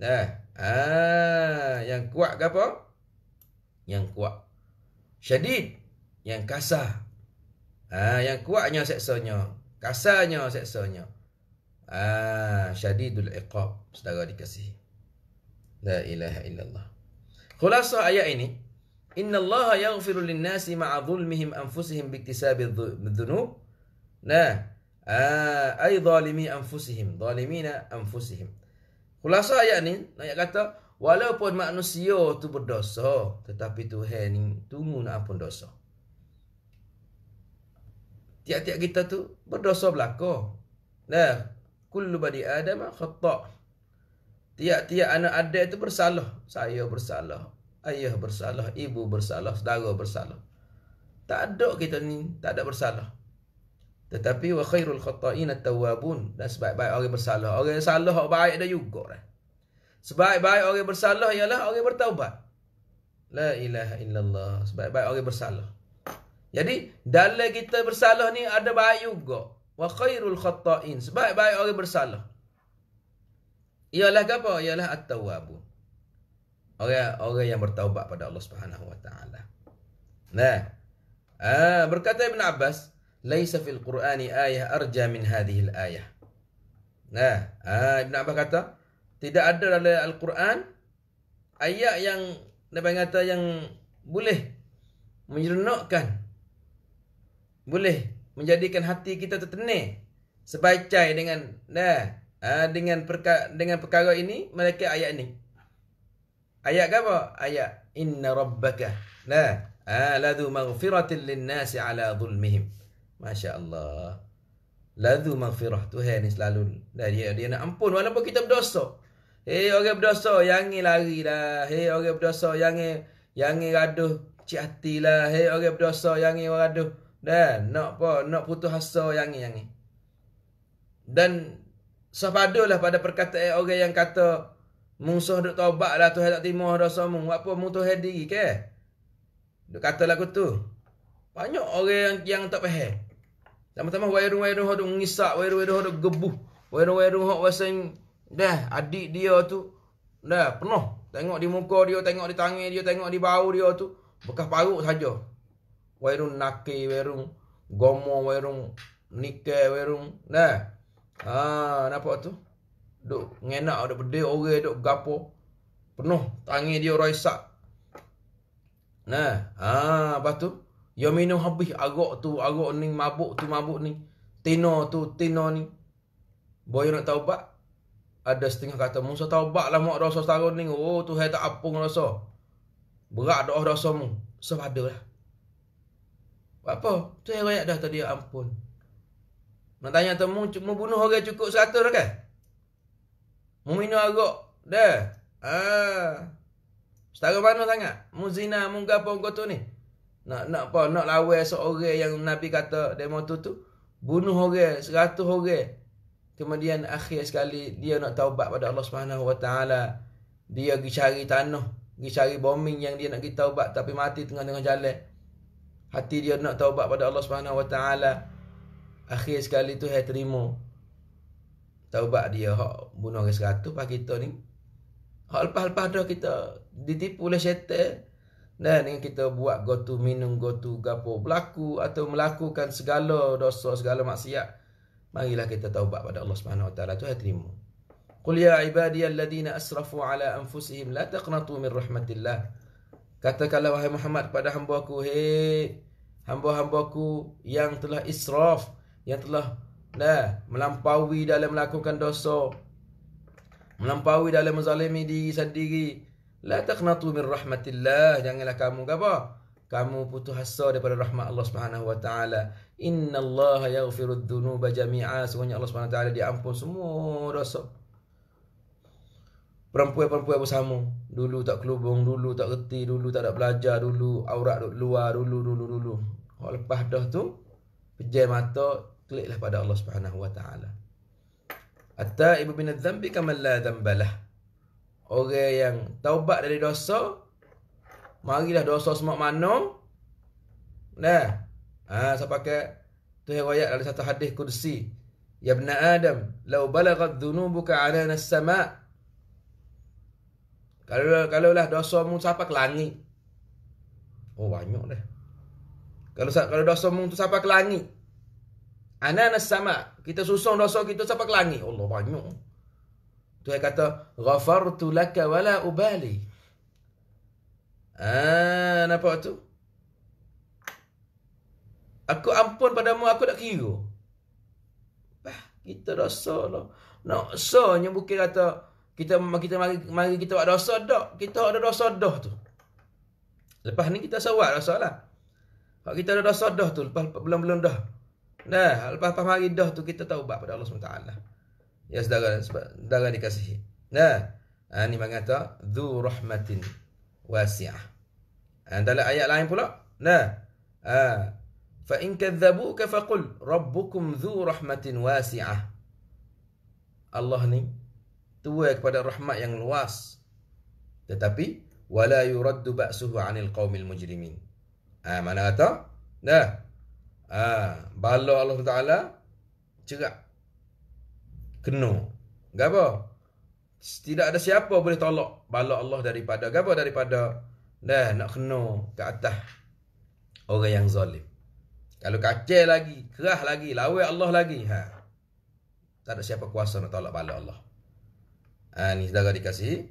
Nah. Ha. Ah, yang kuat ke apa? Yang kuat. Syadid. Yang kasar. Ah, yang kuatnya seksonya. Kasarnya seksonya. Ah, syadidul iqab. Sedara dikasih. La ilaha illallah. Khulasa ayat ini. Inna Allah yaghfiru nasi ma'a zulmihim anfusihim biktisabi dhunub. Nah. Ah, ay zalimi anfusihim. Zalimina Anfusihim. Kulasa ayat ni, ayat kata, walaupun manusia tu berdosa, tetapi Tuhan ni tunggu nak ampun dosa. Tiap-tiap kita tu berdosa belaka. Nah, kullu bani adam khata. Tiap-tiap anak adat tu bersalah. Saya bersalah. Ayah bersalah, ibu bersalah, saudara bersalah. Tak ada kita ni tak ada bersalah. Tetapi wa khairul khata'in at-tawwabun. Dan sebaik-baik orang bersalah. Orang yang salah orang baik dah juga. Lah. Sebaik-baik orang bersalah ialah orang bertaubat. La ilaha illallah. Sebaik-baik orang bersalah. Jadi dalam kita bersalah ni ada baik juga. Wa khairul khata'in. Sebaik-baik orang bersalah. Ialah apa? Ialah at-tawwabun. Orang-orang yang bertaubat pada Allah Subhanahu wa taala. Nah. Ah, berkata Ibn Abbas, laisa fil qur'ani ayah arja min hadhihi al ayah nah ah ha, ibnu abbas kata tidak ada dalam al-quran ayat yang nabi kata yang boleh menyeronokkan, boleh menjadikan hati kita tertenang sebaikai dengan nah ha, dengan perka, dengan perkara ini mereka ayat ini ayat ke apa ayat inna rabbaka nah ah ladu maghfiratin lin-nasi ala zulmihim Masya Allah. Lazu maghfirah. Tuhan ni selalu. Dia, dia nak ampun walaupun kita berdosa. Hei orang berdosa. Yang ni lari lah. Hei orang berdosa. Yang ni. Yang ni raduh. Cik hati lah. Hei orang berdosa. Yang ni raduh. Dan nak apa? Nak putus asa yang ni. Yang ni. Dan. Sepadulah pada perkataan orang yang kata. Musuh duk taubat lah. Tuhan tak timur dosa mu. Apa mu tuhan diri ke? Duk kata lah tu. Banyak orang yang, yang tak faham. Tambah-tambah wairung wairung hok ngisak, wairung wairung hok gebuh. Wairung wairung hok wasing. dah adik dia tu dah penuh. Tengok di muka dia, tengok di tangan dia, tengok di bau dia tu bekas paruk saja. Wairung nakai, wairung gomo, wairung nikah, wairung dah. Ha, nampak tu? Dok ngenak, dok bedil orang, duk gapo. Penuh tangan dia roisak. Nah, ha, lepas tu dia minum habis arak tu, arak ni, mabuk tu, mabuk ni. Tino tu, tino ni. Boyo nak taubat? Ada setengah kata, Musa lah mak rasa setahun ni. Oh, tu saya tak apung rasa. Berat doa rasa mu. Sepada lah. apa? Tu yang rakyat dah tadi, ya ampun. Nak tanya temu, cuma bunuh orang cukup seratus kan? Mu minum arak. Dah. Ah. Setara mana sangat? Mu zina, mu gapa, mu kotor ni? Nak nak apa? Nak lawan seorang yang Nabi kata demo tu tu. Bunuh orang, seratus orang. Kemudian akhir sekali dia nak taubat pada Allah Subhanahu Wa Taala. Dia pergi cari tanah, pergi cari bombing yang dia nak kita taubat tapi mati tengah-tengah jalan. Hati dia nak taubat pada Allah Subhanahu Wa Taala. Akhir sekali tu hai terima. Taubat dia hak bunuh orang seratus pak kita ni. Hak lepas-lepas dah kita ditipu oleh syaitan. Nah, dengan kita buat gotu minum gotu gapo berlaku atau melakukan segala dosa segala maksiat marilah kita taubat pada Allah Subhanahu wa taala Tuhan terima Qul ya ibadiyalladhina asrafu ala anfusihim la taqnatu min rahmatillah Katakanlah wahai Muhammad pada hamba-Ku hey hamba hambaku yang telah israf yang telah dah melampaui dalam melakukan dosa melampaui dalam menzalimi diri sendiri La taqnatu min rahmatillah. Janganlah kamu apa? Kamu putus asa daripada rahmat Allah Subhanahu wa taala. Inna Allah yaghfiru dhunuba jami'a. Sungguhnya Allah Subhanahu wa taala diampun semua dosa. Perempuan-perempuan bersama. Dulu tak kelubung, dulu tak reti, dulu tak ada belajar, dulu aurat duk luar, dulu, dulu, dulu. Kalau lepas dah tu, pejai mata, kliklah pada Allah Subhanahu wa taala. Atta ibu bin adzambi kamal la dhambalah orang yang taubat dari dosa marilah dosa semak mano nah ha saya pakai tu riwayat dari satu hadis kursi ya ibn adam law balagat dhunubuka alana sama kalau kalau lah dosa mu sampai ke langit oh banyak dah kalau kalau dosa mu tu sampai ke langit Anak-anak sama. Kita susung dosa kita sampai ke langit. Allah banyak. Tuhan kata, "Ghafartu laka wa la ubali." Ah, nampak tu? Aku ampun padamu, aku tak kira. Bah, kita dosa lah. Nak sonya bukan kata kita kita mari mari kita buat dosa dak. Kita ada dosa dah tu. Lepas ni kita sawat dosa lah. Kalau kita ada dosa dah tu, lepas belum-belum dah. Dah. lepas-lepas mari dah tu kita taubat pada Allah SWT. Ya saudara sebab saudara dikasihi. Nah, ha, ini mengata dzu rahmatin wasi'ah. Dan ha, dalam ayat lain pula, nah, ha, fa in kadzabuka faqul rabbukum dzu rahmatin wasi'ah. Allah ni tua kepada rahmat yang luas. Tetapi wala yuraddu ba'suhu 'anil qaumil mujrimin. Ah, ha, mana kata? Nah. Ah, ha, bala Allah Taala cerak kena. Gapo? Tidak ada siapa boleh tolak bala Allah daripada gapo daripada dah nak kena ke atas orang yang zalim. Kalau kacau lagi, kerah lagi, lawai Allah lagi, ha. Tak ada siapa kuasa nak tolak bala Allah. Ha, ini saudara dikasih.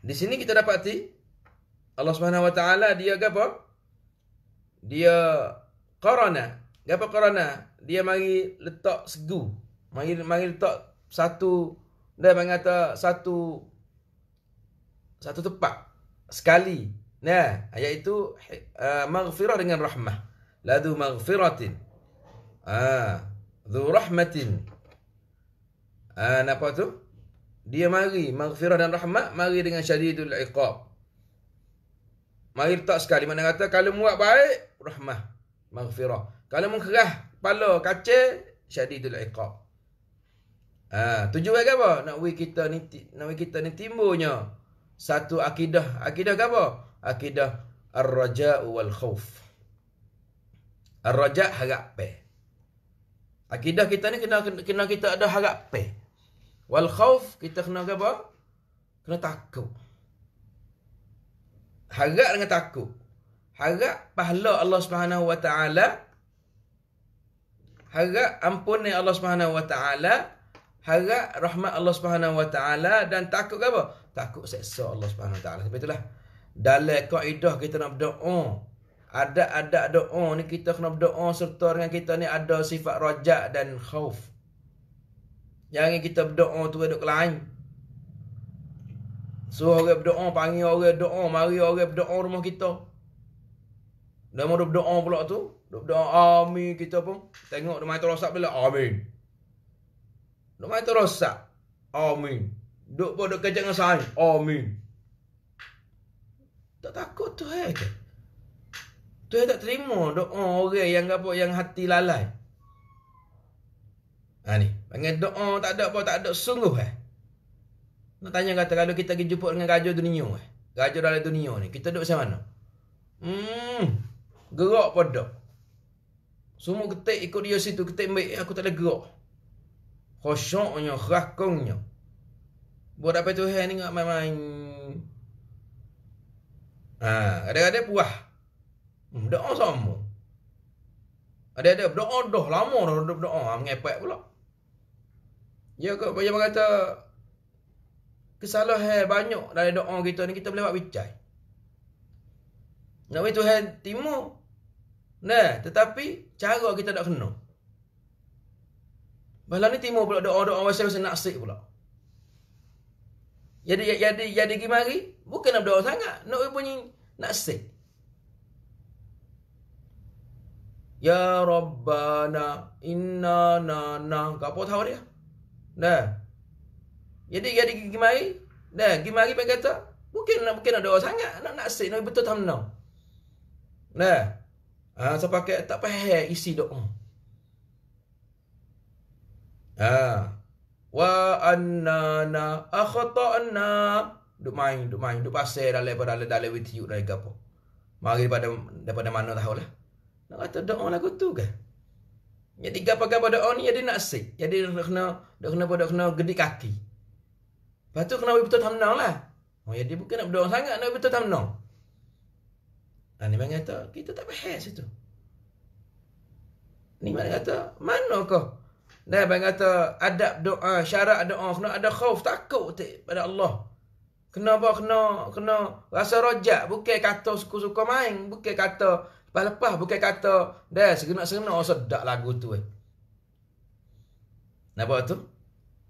Di sini kita dapati Allah Subhanahu Wa Taala dia gapo? Dia qarana. Gapo qarana? Dia mari letak segu Mari mari letak satu dan mengata satu satu tempat sekali. Nah, iaitu uh, maghfirah dengan rahmah. La du maghfiratin. Ah, du rahmatin. Ah, apa tu? Dia mari maghfirah dan rahmat mari dengan syadidul iqab. Mari tak sekali mana kata kalau muat baik rahmah maghfirah. Kalau mengkerah kepala kaca syadidul iqab. Ha, tujuan apa? Nak we kita ni nak we kita ni timbunya satu akidah. Akidah apa? Akidah ar-raja wal khauf. Ar-raja harap. Akidah kita ni kena kena kita ada harap. Wal khauf kita kena apa? Kena takut. Harap dengan takut. Harap pahala Allah Subhanahu wa taala. Harap ampunan Allah Subhanahu wa taala harap rahmat Allah Subhanahu Wa Taala dan takut apa? Takut seksa Allah Subhanahu Wa Taala. Sebab itulah dalam kaedah kita nak berdoa. Ada-ada doa ni kita kena berdoa serta dengan kita ni ada sifat rajak dan khauf. Jangan kita berdoa tu ada ke lain. Suruh orang berdoa, panggil orang doa, mari orang berdoa rumah kita. Dan doa berdoa pula tu, Doa amin kita pun. Tengok dia main terosak bila amin. Duk mai terosak. Amin. Duk bodoh kerja dengan saya. Amin. Tak takut tu eh. Tu tak terima doa orang yang apa yang hati lalai. Ha ni, panggil doa tak ada apa tak ada sungguh eh. Nak tanya kata kalau kita pergi jumpa dengan gajah dunia eh. gajah dalam dunia ni, kita duduk macam mana? Hmm. Gerak pada. Semua ketik ikut dia situ, ketik baik aku tak ada gerak khosyoknya, khakungnya. Buat apa Tuhan ni nggak main-main? Ha, ada-ada puah. Hmm, doa sama. Ada-ada berdoa dah lama dah berdoa, berdoa ha, mengepek pula. Ya ke apa yang kata kesalahan banyak dari doa kita ni kita boleh buat bicai. Nak Tuhan timur. Nah, tetapi cara kita tak kena. Malam ni timur pula doa-doa wasil wasil nak sik pula. Jadi ya, jadi jadi gimari bukan nak doa sangat nak bunyi nak sik. Ya Rabbana inna na na kapo tahu dia. Nah. Jadi jadi gimari Nah, gimari pengen kata mungkin nak bukan nak doa sangat nak nak sik nak betul tahu. menang. Nah. Ah, uh, tak payah isi doa. Ha. Wa annana akhata'na. Duk main, duk main, duk pasir dalam pada dalam dalam with you dari gapo. Mari pada daripada mana tahulah. Nak kata doa lagu tu ke? Ya tiga pakai pada on ni dia nak sik. Jadi dia kena dia kena pada kena gedik kaki. Lepas tu kena betul tamna lah. Oh ya dia bukan nak berdoa sangat nak betul tamna. Dan ni mengata kita tak bahas itu. Ni mana kata mana kau Nabi kata adab doa, syarat doa kena ada khauf takut tak pada Allah. Kena apa? Kena, kena rasa rojak. Bukan kata suka-suka main. Bukan kata lepas-lepas. Bukan kata dah segenak-segenak. Oh, sedap lagu tu. Eh. Nampak tu?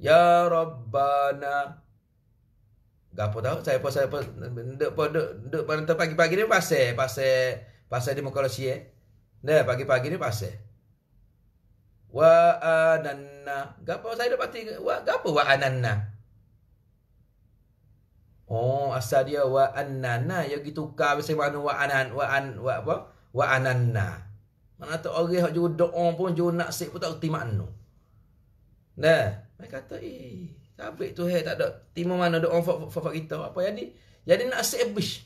Ya Rabbana. Gapo tahu? Saya pun saya pun duduk pun duduk pun pagi-pagi ni pasal pasal pasal demokrasi eh. Dah pagi-pagi ni pasal wa ananna gapo saya dapat pasti wa gapo wa ananna oh asal dia wa ananna ya gitu ka bisa mana wa anan wa an wa apa wa ananna mana tu orang hak jugo doa pun jugo nak sik pun tak reti makna nah mai kata eh tapi tu hai tak ada timo mana doa fak fak kita apa jadi jadi nak sik bish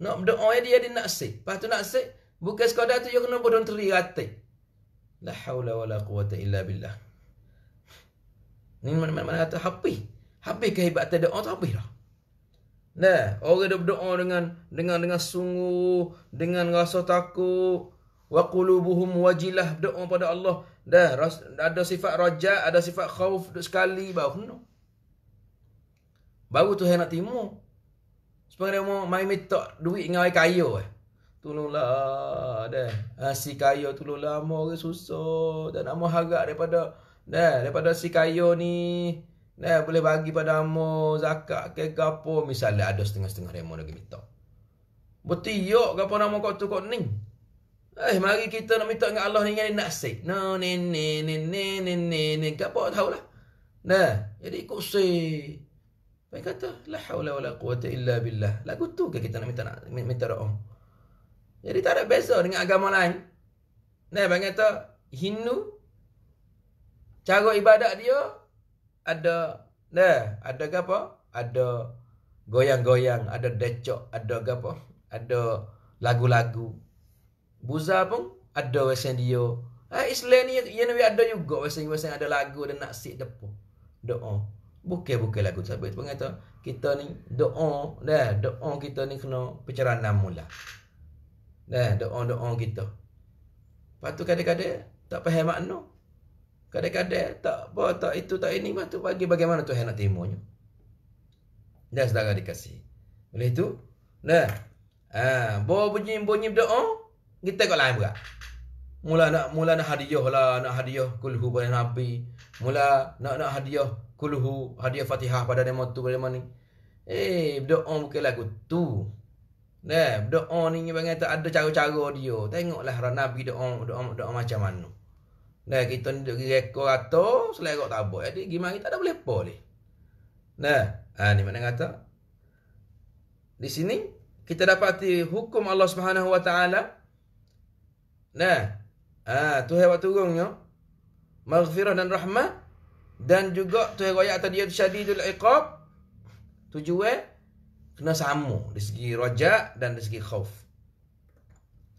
nak doa jadi jadi nak sik pas tu nak sik bukan sekadar tu yo kena bodon teri ratik La hawla wa la quwata illa billah Ni mana-mana kata habis Habis kehebatan doa tu habis lah Nah, orang dia berdoa dengan dengan dengan sungguh, dengan rasa takut. Wa qulubuhum wajilah doa pada Allah. Dah ada sifat raja, ada sifat khawf duk sekali baru kena. Baru tu hendak timur. Sebab dia mau main minta duit dengan orang kaya eh. Tolonglah deh. Ah, si kaya tolonglah amo orang susah tak nak mau harap daripada deh daripada si kaya ni deh boleh bagi pada amo zakat ke gapo misalnya ada setengah-setengah remo lagi minta. Betiok gapo nama kau tu kau ni. Eh mari kita nak minta dengan Allah ni ngai nasi. No ni ni ni ni ni ni ni gapo tahulah. Nah, jadi ikut si Baik kata, la haula wala quwata illa billah. Lagu tu ke kita nak minta minta doa? Jadi tak ada beza dengan agama lain. Nah, bang kata Hindu cara ibadat dia ada nah, ada apa? Ada goyang-goyang, ada decok, ada apa? Ada lagu-lagu. Buza pun ada wesen dia. Ah Islam ni yang ni ada juga wesen-wesen ada lagu dan nak sik depo. Doa. Bukan-bukan lagu tersebut. Bang kata kita ni doa, nah, doa kita ni kena perceraian mula. Nah, eh, doa-doa kita. Lepas tu kadang-kadang tak faham makna. Kadang-kadang tak apa, tak itu, tak ini. Lepas tu bagi bagaimana tu nak terimanya. Dan sedara dikasih. Oleh itu, nah, ah, bawa bunyi-bunyi doa, kita kat lain pula. Mula nak mula nak hadiah lah, nak hadiah kulhu pada Nabi. Mula nak nak hadiah kulhu, hadiah fatihah pada dia tu pada mana ni. Eh, doa bukanlah aku tu. Nah, doa ni bagi kata ada cara-cara dia. Tengoklah orang Nabi doa, doa, doa macam mana. Nah, kita ni duduk rekod rata, selerok tak buat. Jadi, gimana kita tak boleh apa ni? Nah, ha, ni mana kata? Di sini, kita dapati hukum Allah Subhanahu Wa Taala. Nah, ha, tu hewat turunnya. Maghfirah dan rahmat. Dan juga tu hewat yang atas dia syadidul iqab. Tujuan. Eh? kena sama dari segi raja dan dari segi khauf.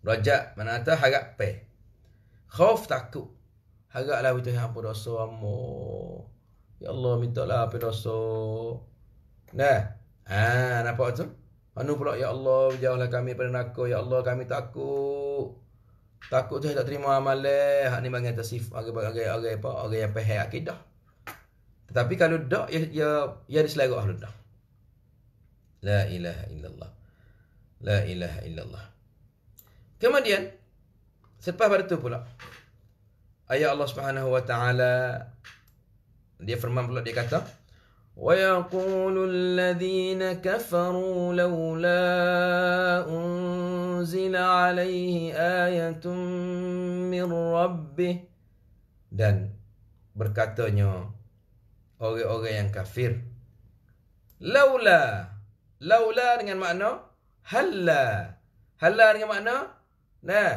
Raja mana tu harap pe. Khauf takut. Haraplah kita yang ampun dosa Ya Allah minta lah apa Nah. Ah, nampak tu? Anu pula ya Allah jauhlah kami pada neraka ya Allah kami takut. Takut tu tak terima amalan. Hak ni bangai tasif agak-agak agak apa? Agak yang pehak akidah. Tetapi kalau dak ya ya ya diselarok ahlul dak. La ilaha illallah La ilaha illallah Kemudian Selepas pada itu pula Ayat Allah subhanahu wa ta'ala Dia firman pula dia kata وَيَقُولُ الَّذِينَ كَفَرُوا لَوْلَا أُنْزِلَ عَلَيْهِ آيَةٌ مِّنْ رَبِّهِ Dan berkatanya Orang-orang yang kafir Laulah Laula dengan makna Halla Halla dengan makna Nah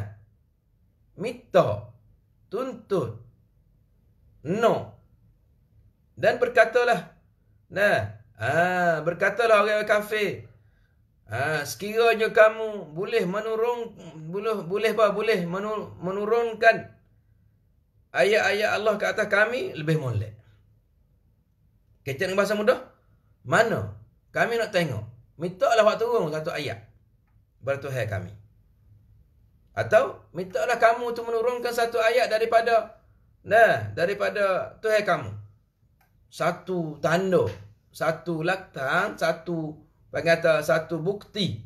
Mita Tuntut No Dan berkatalah Nah ah Berkatalah orang-orang kafir Haa Sekiranya kamu Boleh menurung Boleh Boleh apa Boleh menur, menurunkan Ayat-ayat Allah ke atas kami Lebih molek Kecil dengan bahasa mudah Mana Kami nak tengok Minta lah awak turun satu ayat Bertuhai kami Atau minta lah kamu tu menurunkan satu ayat daripada Nah, daripada Tuhai kamu Satu tanda Satu laktan Satu Pengata satu bukti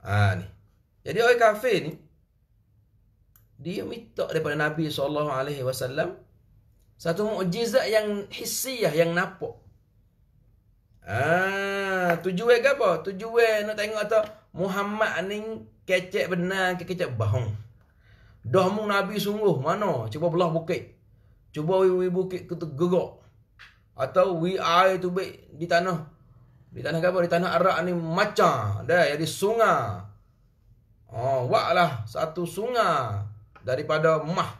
ha, ni. Jadi orang kafir ni dia minta daripada Nabi SAW Satu mu'jizat yang hissiah, yang nampak Ah, tujuh tujuan ke tujuh Tujuan nak tengok atau Muhammad ni kecek benar ke kecek bohong. Dah mung Nabi sungguh mana? Cuba belah bukit. Cuba wi wi bukit ke gerak. Atau wi air tu be di tanah. Di tanah ke Di tanah Arak ni macam dah jadi sungai. Oh, ah, waklah satu sungai daripada mah.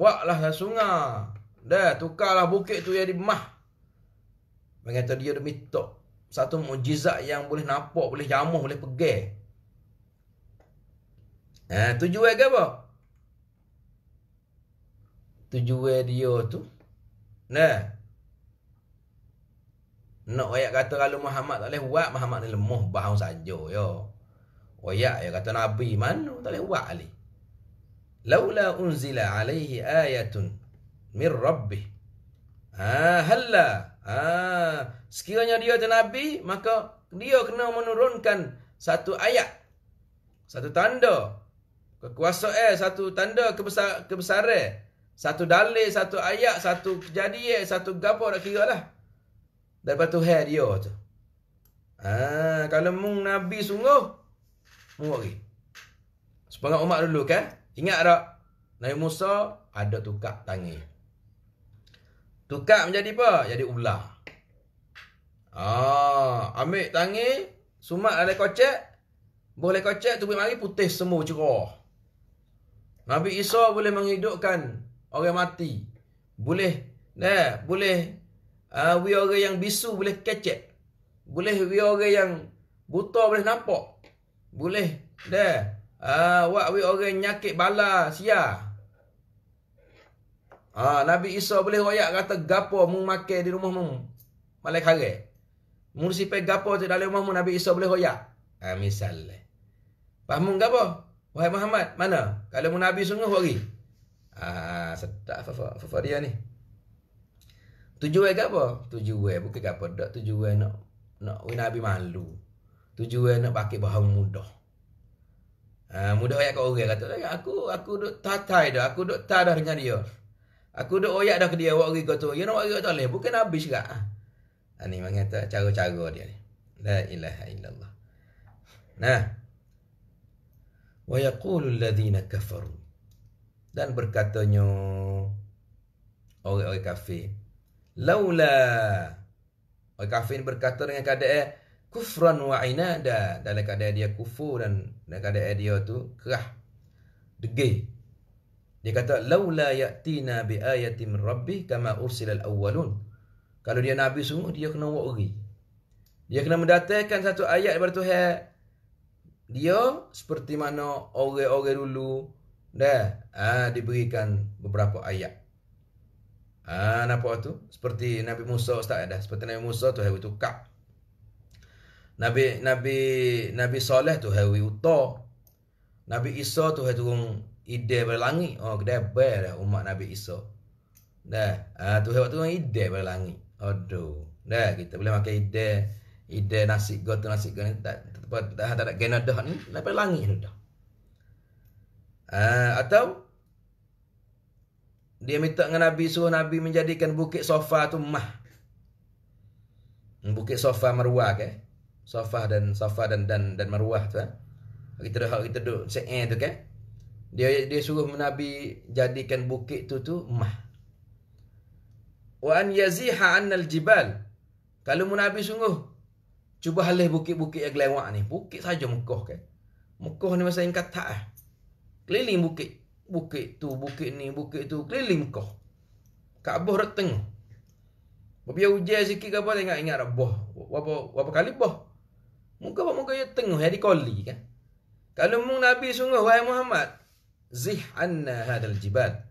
Waklah satu sungai. Dah tukarlah bukit tu jadi mah. Mengata dia demi tok. Satu mujizat yang boleh nampak, boleh jamuh, boleh pegang. Ha, tujuan ke apa? Tujuan dia tu. Nah. Nak ayat kata kalau Muhammad tak boleh buat, Muhammad ni lemah bahan saja. Ya. Ayat ya kata Nabi mana tak boleh buat Ali. Laula unzila alaihi ayatun min rabbih. Ha, ah, hala. Ha, ah, sekiranya dia tu Nabi, maka dia kena menurunkan satu ayat. Satu tanda. Kekuasaan, satu tanda kebesar, kebesaran. Satu dalil, satu ayat, satu kejadian, satu gapo nak kira lah. Daripada Tuhan dia tu. Ha, kalau mung Nabi sungguh, mung lagi. Sepanjang umat dulu kan? Ingat tak? Nabi Musa ada tukar tangan. Tukar menjadi apa? Jadi ular. Ah, ambil tangi, sumat ada kocek. Boleh kocek tu mari putih semua cerah. Nabi Isa boleh menghidupkan orang mati. Boleh, dah, boleh. Ah, uh, orang yang bisu boleh kecek. Boleh we orang yang buta boleh nampak. Boleh, dah. Ah, uh, wak we orang nyakit bala, sia. Ha, Nabi Isa boleh royak kata gapo mu makan di rumah mu. Malai kare. Mu sipe gapo di dalam rumah mu Nabi Isa boleh royak. Ha, misalnya. Faham mu gapo? Wahai Muhammad, mana? Kalau mu Nabi sungguh hari. Ha, sedap fafa dia ni. Tujuan ke apa? Tujuan bukan apa dak tujuan nak nak we Nabi malu. Tujuan nak pakai bahan mudah. Ha, mudah ayat kau orang kata, eh, aku aku duk tatai dah, aku duk tatai dah dengan dia. Aku duk oyak dah ke dia awak pergi kata, "Ya nak tak boleh, bukan habis gak." Ah ni mengata cara-cara dia ni. La ilaha illallah. Nah. Wa yaqulu alladhina kafaru. Dan berkatanya orang-orang kafir, "Laula." Orang kafir ni berkata dengan keadaan kufran wa inada dalam keadaan dia kufur dan dalam keadaan dia tu kerah degil dia kata laula yatina bi ayati min rabbih kama ursila alawwalun. Kalau dia nabi sungguh dia kena buat ugi. Dia kena mendatangkan satu ayat daripada Tuhan. Dia seperti mana orang-orang dulu dah ha, diberikan beberapa ayat. Ah ha, nampak tu seperti Nabi Musa ustaz ada. seperti Nabi Musa tu hari tukar. Nabi Nabi Nabi Saleh tu hari utar. Nabi Isa tu hari turun ide berlangi, Oh, kedai bel eh? dah umat Nabi Isa. Dah. Ah, tu hebat tu orang ide berlangi, langit. Aduh. Dah, kita boleh makan ide. Ide nasi go tu nasi goreng tak tak tak tak kena dah ni lepas langit tu dah. Ah, atau dia minta dengan Nabi suruh Nabi menjadikan bukit sofa tu mah. Hmm, bukit sofa meruah ke? Sofa dan sofa dan dan dan meruah tu eh? Kita dah kita duduk seeng eh, tu kan? Okay? Dia dia suruh Nabi jadikan bukit tu tu mah. Wa an yaziha annal jibal. Kalau Nabi sungguh cuba halih bukit-bukit yang gelewak ni, bukit saja mukoh kan. Mukoh ni masa yang tak? ah. Eh? Keliling bukit. Bukit tu, bukit ni, bukit tu, keliling mukoh. Kaabah dekat tengah. Bapak ujian sikit ke apa tengok ingat dah boh. Berapa berapa kali boh. Muka apa muka dia tengah hari koli kan. Kalau mung Nabi sungguh wahai Muhammad, Zih anna hadal jibad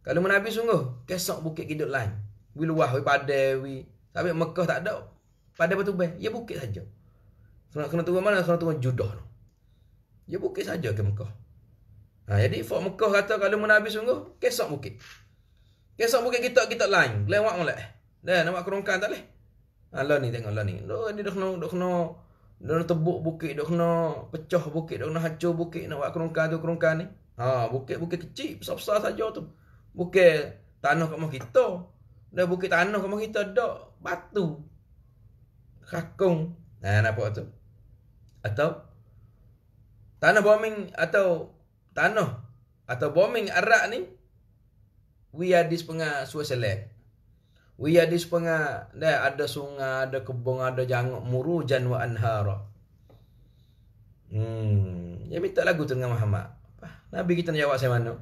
Kalau menabi sungguh Kesok bukit kidut lain Wi luah, wi padai, wi Sampai Mekah tak ada Pada batu bay Ya bukit saja Kena kena tunggu mana? Kena tunggu judah tu Ya bukit saja ke Mekah ha, Jadi fak Mekah kata Kalau menabi sungguh Kesok bukit Kesok bukit kita kita lain Lewat mulai Dah nak buat kerongkan tak leh. Allah ha, ni tengok Allah ni Loh, Ini dah kena, dah kena dia tebuk bukit, dia kena pecah bukit, dia kena hancur bukit nak buat kerongka tu, kerongka ni. Ha, bukit-bukit kecil, besar-besar saja tu. Bukit tanah kat rumah kita. Dah bukit tanah kat rumah kita, dok batu. Kakung. Ha, nah, nampak tu. Atau tanah bombing atau tanah atau bombing Arab ni we are this pengah Switzerland. Wiya di sepenga, ada sungai, ada kebun, ada janguk, muru janwa anhara. Hmm, dia minta lagu tu dengan Muhammad. Nabi kita nak jawab saya mana?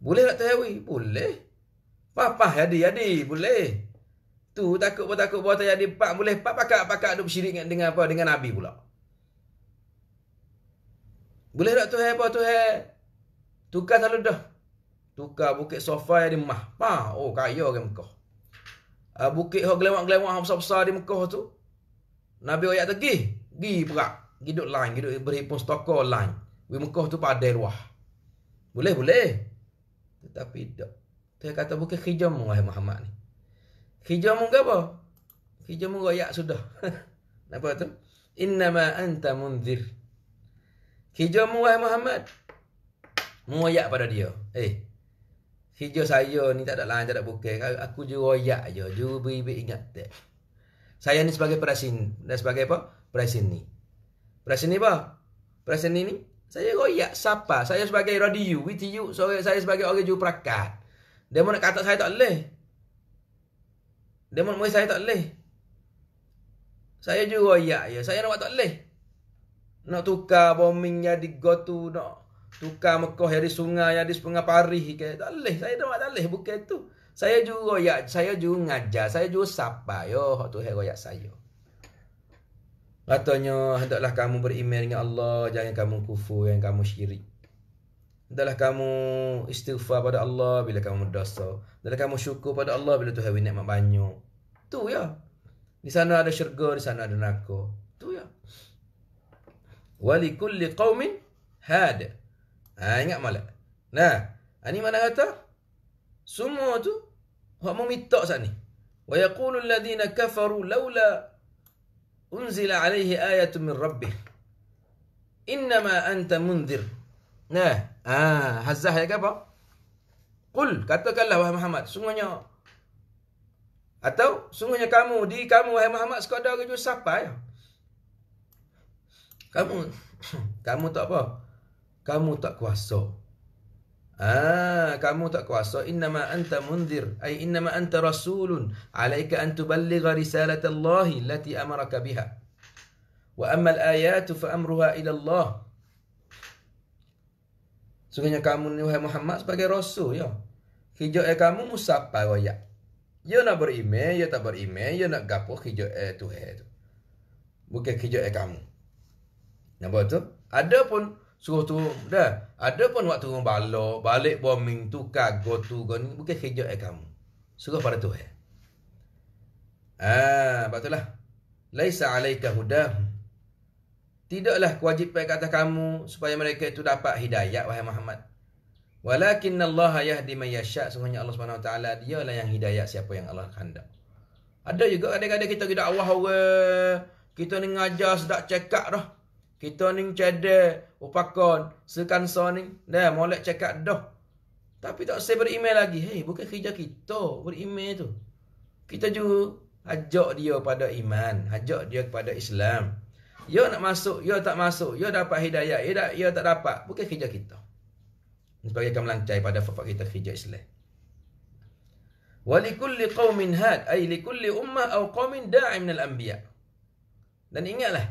Boleh tak tahu? Boleh. Papa yadi yadi, boleh. Tu takut pun takut buat jadi pak boleh pak pakak pakak duk syirik dengan, dengan apa dengan nabi pula. Boleh tak tu apa tu eh? Tukar selalu dah. Tukar Bukit Sofa di Mah. Mah. Oh, kaya orang Mekah. Uh, bukit yang gelemak-gelemak yang besar-besar di Mekah tu. Nabi Ayat tu pergi. Pergi perak. Pergi duduk lain. Pergi berhimpun stokor lain. Di Mekah tu pada luah. Boleh, boleh. Tetapi tak. Saya kata bukit hijau mu, Wahai Muhammad ni. Hijau mu apa? Hijau mu rakyat sudah. Apa tu? ma anta munzir. Hijau mu, Wahai Muhammad. Mu pada dia. Eh, hey. Hijau saya ni tak ada lain, tak ada bukan. Aku juga royak je. Je beribik ingat tak. Saya ni sebagai perasin. Dan sebagai apa? Perasin ni. Perasin ni apa? Perasin ni ni? Saya royak. Siapa? Saya sebagai radio. With you. So, saya sebagai orang jual perakat. Dia mahu nak kata saya tak boleh. Dia mahu nak saya tak boleh. Saya juga royak je. Saya nak buat tak boleh. Nak tukar bombing jadi go to. Nak tukar Mekah dari sungai yang ada sungai pari. ke tak leh saya dah tak leh bukan tu saya juga ya saya juga ngajar saya juga sapa yo hak tu royak saya katanya hendaklah kamu beriman dengan Allah jangan kamu kufur yang kamu syirik Hendaklah kamu istighfar pada Allah bila kamu berdosa Hendaklah kamu syukur pada Allah bila Tuhan beri nikmat banyak tu ya di sana ada syurga di sana ada neraka tu ya wali kulli qaumin Ha, ingat malak. Nah, ini ha, mana kata? Semua tu hak meminta sat ni. Wa yaqulu alladhina kafaru laula unzila alaihi ayatu min rabbih. Innama anta munzir. Nah, ha, hazah ya apa? Qul katakanlah wahai Muhammad, sungguhnya atau sungguhnya kamu di kamu wahai Muhammad sekadar kejo sampai. Ya? Kamu kamu tak apa? kamu tak kuasa. Ah, kamu tak kuasa. Inna ma anta mundir. Ay inna ma anta rasulun. Alaika antu tuballigha risalat Allah lati amaraka biha. Wa amma ayatu, fa amruha ila Allah. Sungguhnya kamu ni Muhammad sebagai rasul ya. hijau eh kamu musafir wayak. Ya nak berime, ya tak berime, ya nak gapo hijau eh tu eh tu. Bukan kerja eh kamu. Nampak tu? Ada pun Suruh tu dah. Ada pun waktu orang balok, balik bombing tu ka go tu go ni bukan kerja eh kamu. Suruh pada tu eh. Ah, ha, betul lah, Laisa alaika hudah. Tidaklah kewajipan kata kamu supaya mereka itu dapat hidayah wahai Muhammad. Walakin Allah yahdi man yasha, sungguhnya Allah Subhanahu wa taala dialah yang hidayah siapa yang Allah hendak. Ada juga kadang-kadang kita kita Allah orang, kita ni ngajar sedak cekak dah. Kita ni cedek, upakon sekan so ni dah molek cakap dah tapi tak saya beremail lagi hey bukan kerja kita beremail tu kita juga ajak dia pada iman ajak dia kepada Islam yo nak masuk yo tak masuk yo dapat hidayah yo tak yo tak dapat bukan kerja kita sebagai kita melancai pada fakta kita kerja Islam Walikul li qawmin had Ay li kulli umma au qawmin da'i minal anbiya Dan ingatlah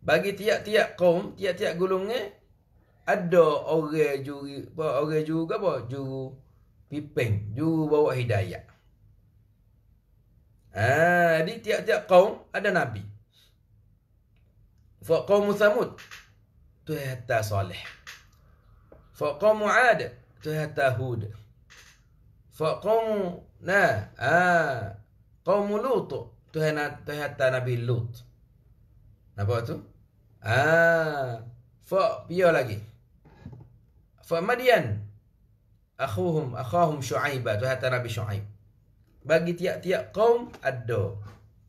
bagi tiap-tiap kaum, tiap-tiap gulungnya, ada orang juri, apa orang juru ke apa? Juru pipeng, juru bawa hidayah. Ah, ha, di tiap-tiap kaum ada nabi. Fa kaum Samud tu hatta Saleh. Fa kaum Ad tu hatta Hud. Fa kaum na ah kaum Lut tu hatta Nabi Lut. Apa tu? Ah, fa biar lagi. Fa Madian. Akhuhum, akhahum Shu'aibah tu hatta Nabi Shu'aib. Bagi tiap-tiap kaum ada.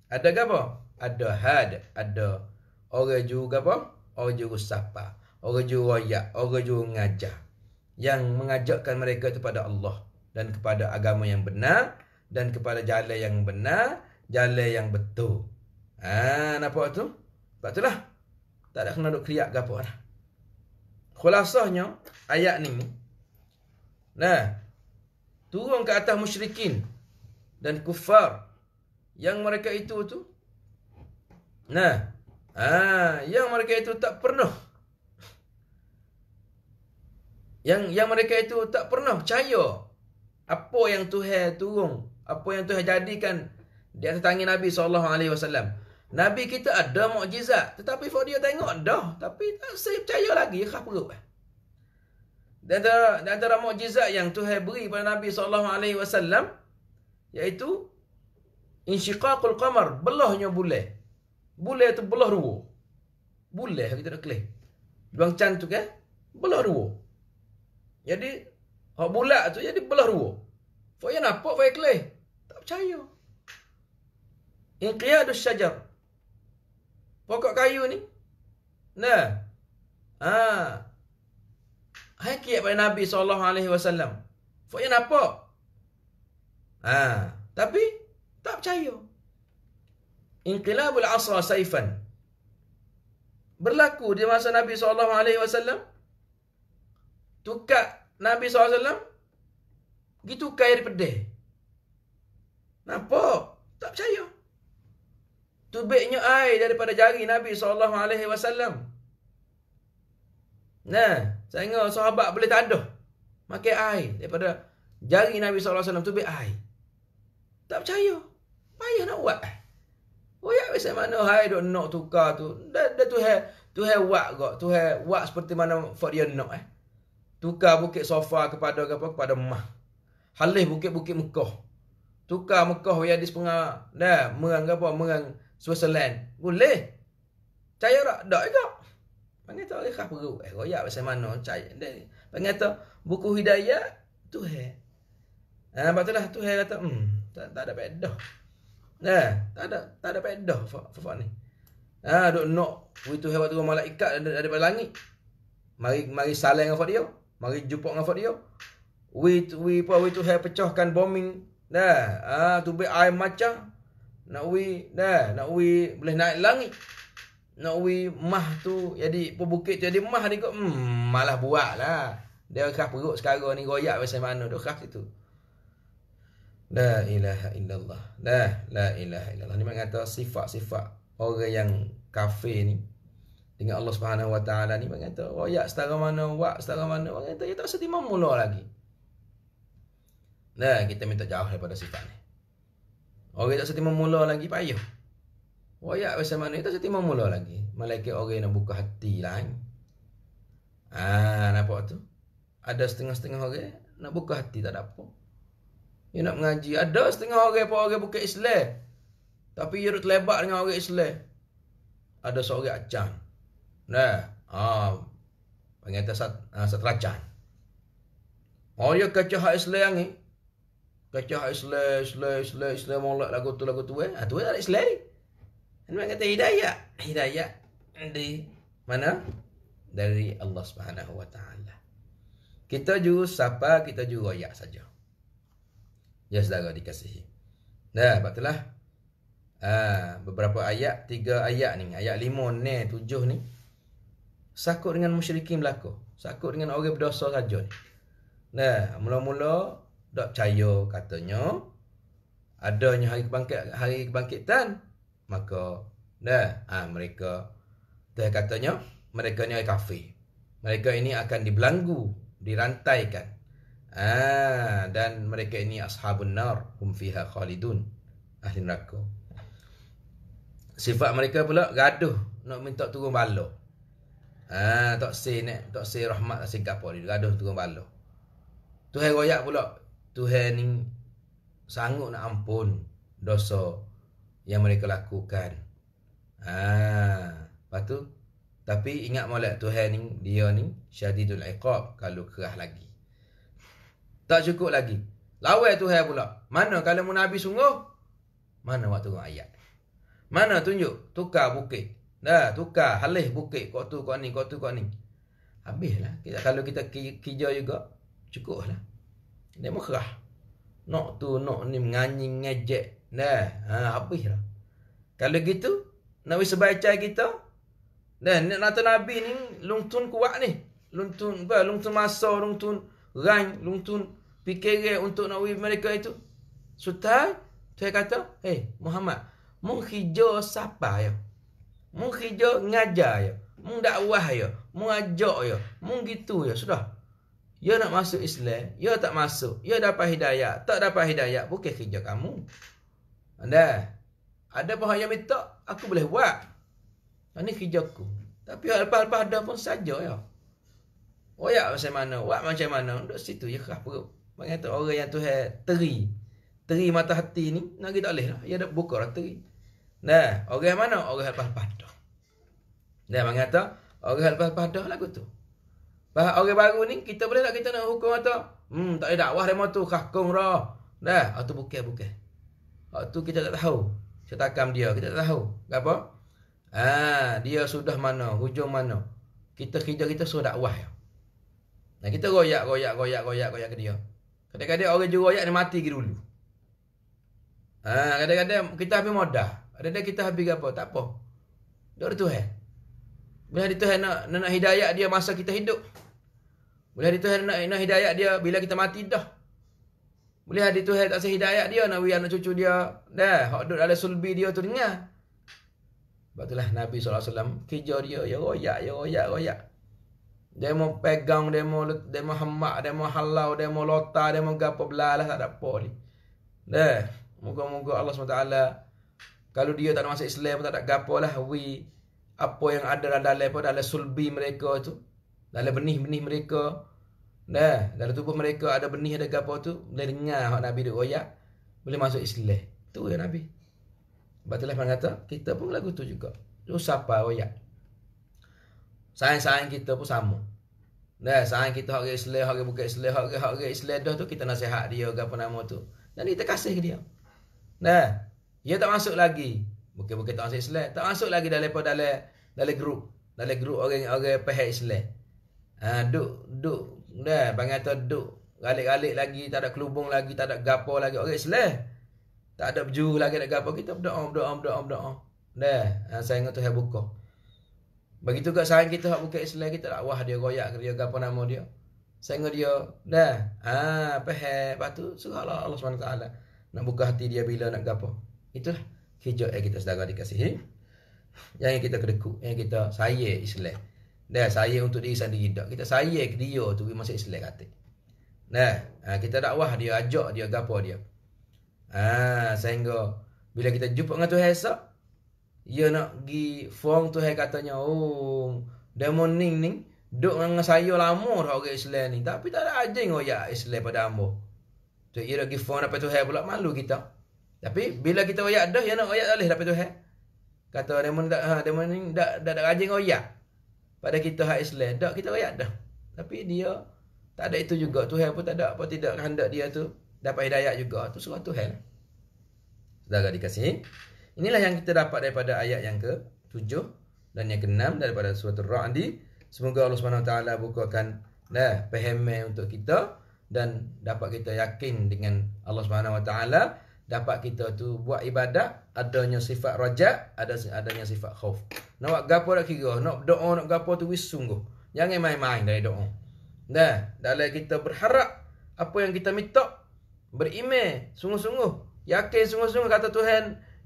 Ada apa? Ada had, ada orang juga apa? Orang juga sapa, orang juga royak, orang juga ngajar. Yang mengajakkan mereka kepada Allah dan kepada agama yang benar dan kepada jalan yang benar, jalan yang betul. Ah, ha, nampak tu? Sebab itulah tak ada kena duk keliak ke apa dah. Khulasahnya ayat ni nah turun ke atas musyrikin dan kufar yang mereka itu tu nah ah yang mereka itu tak pernah yang yang mereka itu tak pernah percaya apa yang Tuhan turun apa yang Tuhan jadikan di atas tangan Nabi saw. Nabi kita ada mukjizat tetapi for dia tengok dah tapi tak saya percaya lagi khas perut eh. Dan antara, antara mukjizat yang Tuhan beri kepada Nabi sallallahu alaihi wasallam iaitu insyiqaqul qamar belahnya bulan. Bulan tu belah ruwo. Bulan kita nak kelih. Buang cantuk kan? Eh? Belah ruwo. Jadi hak bulat tu jadi belah ruwo. Foya nampak foya kelih. Tak percaya. Inqiyadus syajar pokok kayu ni nah ha hakikat pada Nabi sallallahu alaihi wasallam foi apa ha tapi tak percaya inqilabul asra saifan berlaku di masa Nabi sallallahu alaihi wasallam tukar Nabi SAW Gitu kair daripada Nampak? Tak percaya tubiknya air daripada jari Nabi saw. Nah, saya ingat sahabat boleh taduh. Makan air daripada jari Nabi saw. alaihi tubik air. Tak percaya. Payah nak buat. Oh ya, biasa mana air? dok nak tukar tu. Dah dah tu hai tu hai wak kok, tu hai wak seperti mana for dia nak eh. Tukar bukit sofa kepada apa kepada mah. Halih bukit-bukit Mekah. Tukar Mekah yang di sepengah dah merang apa merang Switzerland. Boleh. Caya tak? Tak juga. Panggil tak boleh perlu. Eh, royak pasal mana? Caya. Dan, panggil tak, buku hidayah, tu he. Ha, ah, lepas tu lah, tu he kata, hmm, tak, tak ada pedah. Ha, eh, tak ada, tak ada pedah, Fafak ni. Ha, duk nak, we tu he waktu rumah malaikat daripada langit. Mari, mari saling dengan dia. Mari jumpa dengan dia. We, we, we, we tu pecahkan bombing. Dah, ah tu be air macam, nak wi dah nak wi boleh naik langit nak wi mah tu jadi pebukit tu jadi mah ni kot hmm, malah buat lah dia kah perut sekarang ni goyak macam mana dia kah situ la ilaha illallah dah la ilaha illallah ni mengata sifat-sifat orang yang kafir ni dengan Allah Subhanahu Wa Taala ni mengata royak setara mana wak setara mana orang kata dia tak sedih mula lagi. Nah, kita minta jauh daripada sifat ni. Orang tak setiap mula lagi payah. Wayak pasal mana tak setiap mula lagi. Malaikat orang nak buka hati lain. Ah, kan? ha, nampak tu? Ada setengah-setengah orang nak buka hati tak ada apa. Dia nak mengaji. Ada setengah orang pun orang buka Islam. Tapi dia nak terlebak dengan orang Islam. Ada seorang acang. Nah, ah, panggil atas sat, ah, ha, satracang. Oh, dia kacau hak Islam ni. Eh? Kacau Islam, Islam, Islam, Islam, Mola, lagu tu, lagu tu, eh. Ha, tu eh, ada Islam ni. Dan kata hidayah. Hidayah dari mana? Dari Allah Subhanahu Wa Taala. Kita juga siapa, kita juga royak saja. Ya, saudara dikasihi. Dah, sebab itulah. ha, beberapa ayat, tiga ayat ni. Ayat lima, ni, tujuh ni. Sakut dengan musyrikin berlaku. Sakut dengan orang berdosa saja ni. Nah, mula-mula tak percaya katanya adanya hari kebangkit hari kebangkitan maka dah ha, mereka dah katanya mereka ni kafir, mereka ini akan dibelanggu dirantaikan ah ha, dan mereka ini ashabun nar hum fiha khalidun ahli neraka sifat mereka pula gaduh nak minta turun bala ah ha, tak sin tak sin rahmat tak sin gapo gaduh turun bala Tuhan royak pula Tuhan ni sanggup nak ampun dosa yang mereka lakukan. Ha, lepas tu tapi ingat molek Tuhan ni dia ni syadidul iqab kalau kerah lagi. Tak cukup lagi. Lawai Tuhan pula. Mana kalau mu Nabi sungguh? Mana waktu ayat? Mana tunjuk? Tukar bukit. Dah, tukar halih bukit. Kau tu, kau ni, kau tu, kau ni. Habislah. Kita, kalau kita kijau juga, cukuplah. Ini mukhrah. Nak tu nak ni menganying ngejek. Dah, ha habis dah. Kalau gitu, Nabi sebaca kita dan nak nata Nabi ni luntun kuat ni. Luntun apa? Luntun masa, luntun rang, luntun fikir untuk nak wif mereka itu. Sultan, saya kata, "Hei eh, Muhammad, mung hijau siapa ya? Mung hijau ngajar ya? Mung dakwah ya? Mung ajak ya? Mung gitu ya? Sudah. Ya nak masuk Islam, ya tak masuk. Ya dapat hidayah, tak dapat hidayah, bukan kerja kamu. Anda, ada pun yang minta, aku boleh buat. Ini kerja aku. Tapi apa-apa ada pun saja ya. Oh ya, macam mana? Buat macam mana? Duduk situ je ya, kerah perut. Mereka tu orang yang Tuhan teri. Teri mata hati ni, nak kita boleh lah. Ya dah buka lah teri. Nah, orang mana? Orang lepas-lepas dah. Dan mereka kata, orang lepas-lepas dah lah tu. Bahawa orang baru ni kita boleh tak kita nak hukum atau hmm tak ada dakwah demo tu khakung dah. Dah, atau bukan bukan. Ah, Waktu kita tak tahu. Cetakam dia kita tak tahu. Apa? Ah, dia sudah mana, hujung mana. Kita kerja kita suruh dakwah. Nah kita royak royak royak royak royak ke dia. Kadang-kadang orang juga royak dia mati gitu dulu. Ah, kadang-kadang kita habis modal. Kadang-kadang kita habis apa? Tak apa. Dia tu eh. Boleh hari Tuhan nak, nak, nak hidayat dia masa kita hidup. Boleh hari Tuhan nak, nak hidayat dia bila kita mati dah. Boleh hari Tuhan tak saya hidayat dia nak anak cucu dia. Dah, hak duduk dalam sulbi dia tu dengar. Sebab itulah Nabi SAW kejar dia. Ya royak, ya royak, royak. Dia mau pegang, dia mau, dia mau hemak, dia mau halau, dia mau lotar, dia mau gapa belah lah, tak ada apa ni. Dah, moga-moga Allah SWT kalau dia tak ada masuk Islam, tak ada gapa lah. We, apa yang ada dalam apa dalam sulbi mereka tu dalam benih-benih mereka dah dalam tubuh mereka ada benih ada apa tu boleh dengar hak nabi duk royak boleh masuk Islam tu ya nabi batulah pang kata kita pun lagu tu juga tu siapa royak Sayang-sayang kita pun sama Dah, sayang kita hari Islam, hari bukan Islam, hari hari Islam dah tu kita nasihat dia apa nama tu. Dan kita kasih dia. Dah, dia tak masuk lagi. Bukan-bukan tak masuk Islam, tak masuk lagi dalam apa dalam dalam grup dalam grup orang-orang pahal Islam ha, duk duk dah bangat tu duk galik-galik lagi tak ada kelubung lagi tak ada gapo lagi orang Islam tak ada berju lagi nak gapo kita berdoa berdoa berdoa berdoa dah ha, saya ingat tu hai buka begitu juga saya kita hak buka Islam kita tak wah dia royak ke dia gapo nama dia saya ingat dia dah ha, pahal lepas tu surah Allah, Allah SWT nak buka hati dia bila nak gapo itulah hijau yang kita sedara dikasihi hmm? Yang kita kedekut Yang kita saya Islam Dah saya untuk diri sendiri tak Kita saya ke dia tu masuk Islam kata Nah, ha, kita dakwah dia ajak dia gapo dia Ah sehingga Bila kita jumpa dengan Tuhan esok Dia nak pergi Fong Tuhan katanya Oh Dia morning ni Duk dengan saya lama dah orang Islam ni Tapi tak ada ajar dengan ya Islam pada ambo Tuhan dia nak pergi Fong dapat Tuhan pula malu kita Tapi bila kita ayak dah Dia nak ayak dah boleh dapat Tuhan Kata dia mana tak ha, dia mana ni tak tak tak rajin royak. Pada kita hak Islam, tak kita royak dah. Tapi dia tak ada itu juga. Tuhan pun tak ada apa tidak hendak dia tu dapat hidayah juga. Tu surah Tuhan. Saudara dikasih. Inilah yang kita dapat daripada ayat yang ke-7 dan yang ke-6 daripada surah Ar-Ra'd. Semoga Allah Subhanahu taala bukakan dah pemahaman untuk kita dan dapat kita yakin dengan Allah Subhanahu wa taala dapat kita tu buat ibadat adanya sifat rajak ada adanya sifat khauf nak gapo nak kira nak doa nak gapo tu wis sungguh jangan main-main dari doa dah dalam kita berharap apa yang kita minta beriman sungguh-sungguh yakin sungguh-sungguh kata Tuhan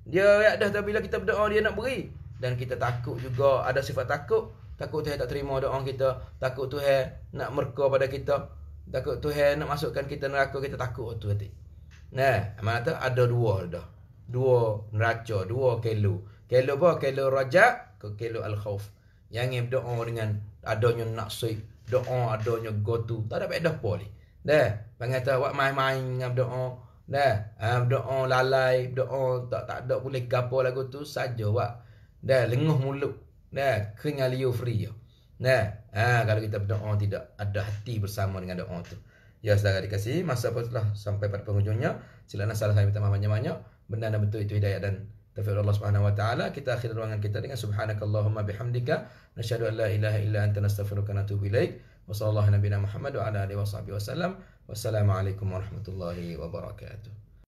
dia yak dah bila kita berdoa dia nak beri dan kita takut juga ada sifat takut takut Tuhan tak terima doa kita takut Tuhan nak merka pada kita takut Tuhan nak masukkan kita neraka kita takut tu hati nah mana tu ada dua dah dua neraca, dua kelu. Kelu apa? Kelu rajak ke kelu al-khauf. Yang ini berdoa dengan adanya naksi, doa adanya gotu. Tak ada pedah apa ni. Dah, pengata buat main-main dengan berdoa. Dah, ah, berdoa lalai, berdoa tak tak ada boleh gapo lagu tu saja buat. Dah, lenguh mulut. Dah, kena liu free ya. Nah, ah, ha, kalau kita berdoa tidak ada hati bersama dengan doa tu. Ya, sudah dikasih. Masa pun telah sampai pada penghujungnya. Silakan salah saya minta maaf banyak-banyak benar dan betul itu hidayat dan taufik Allah Subhanahu wa taala. Kita akhir ruangan kita dengan subhanakallahumma bihamdika nasyhadu an la ilaha illa anta nastaghfiruka wa natubu ilaik. Wassallallahu nabiyana Muhammad wa ala alihi wasallam. Wassalamualaikum warahmatullahi wabarakatuh.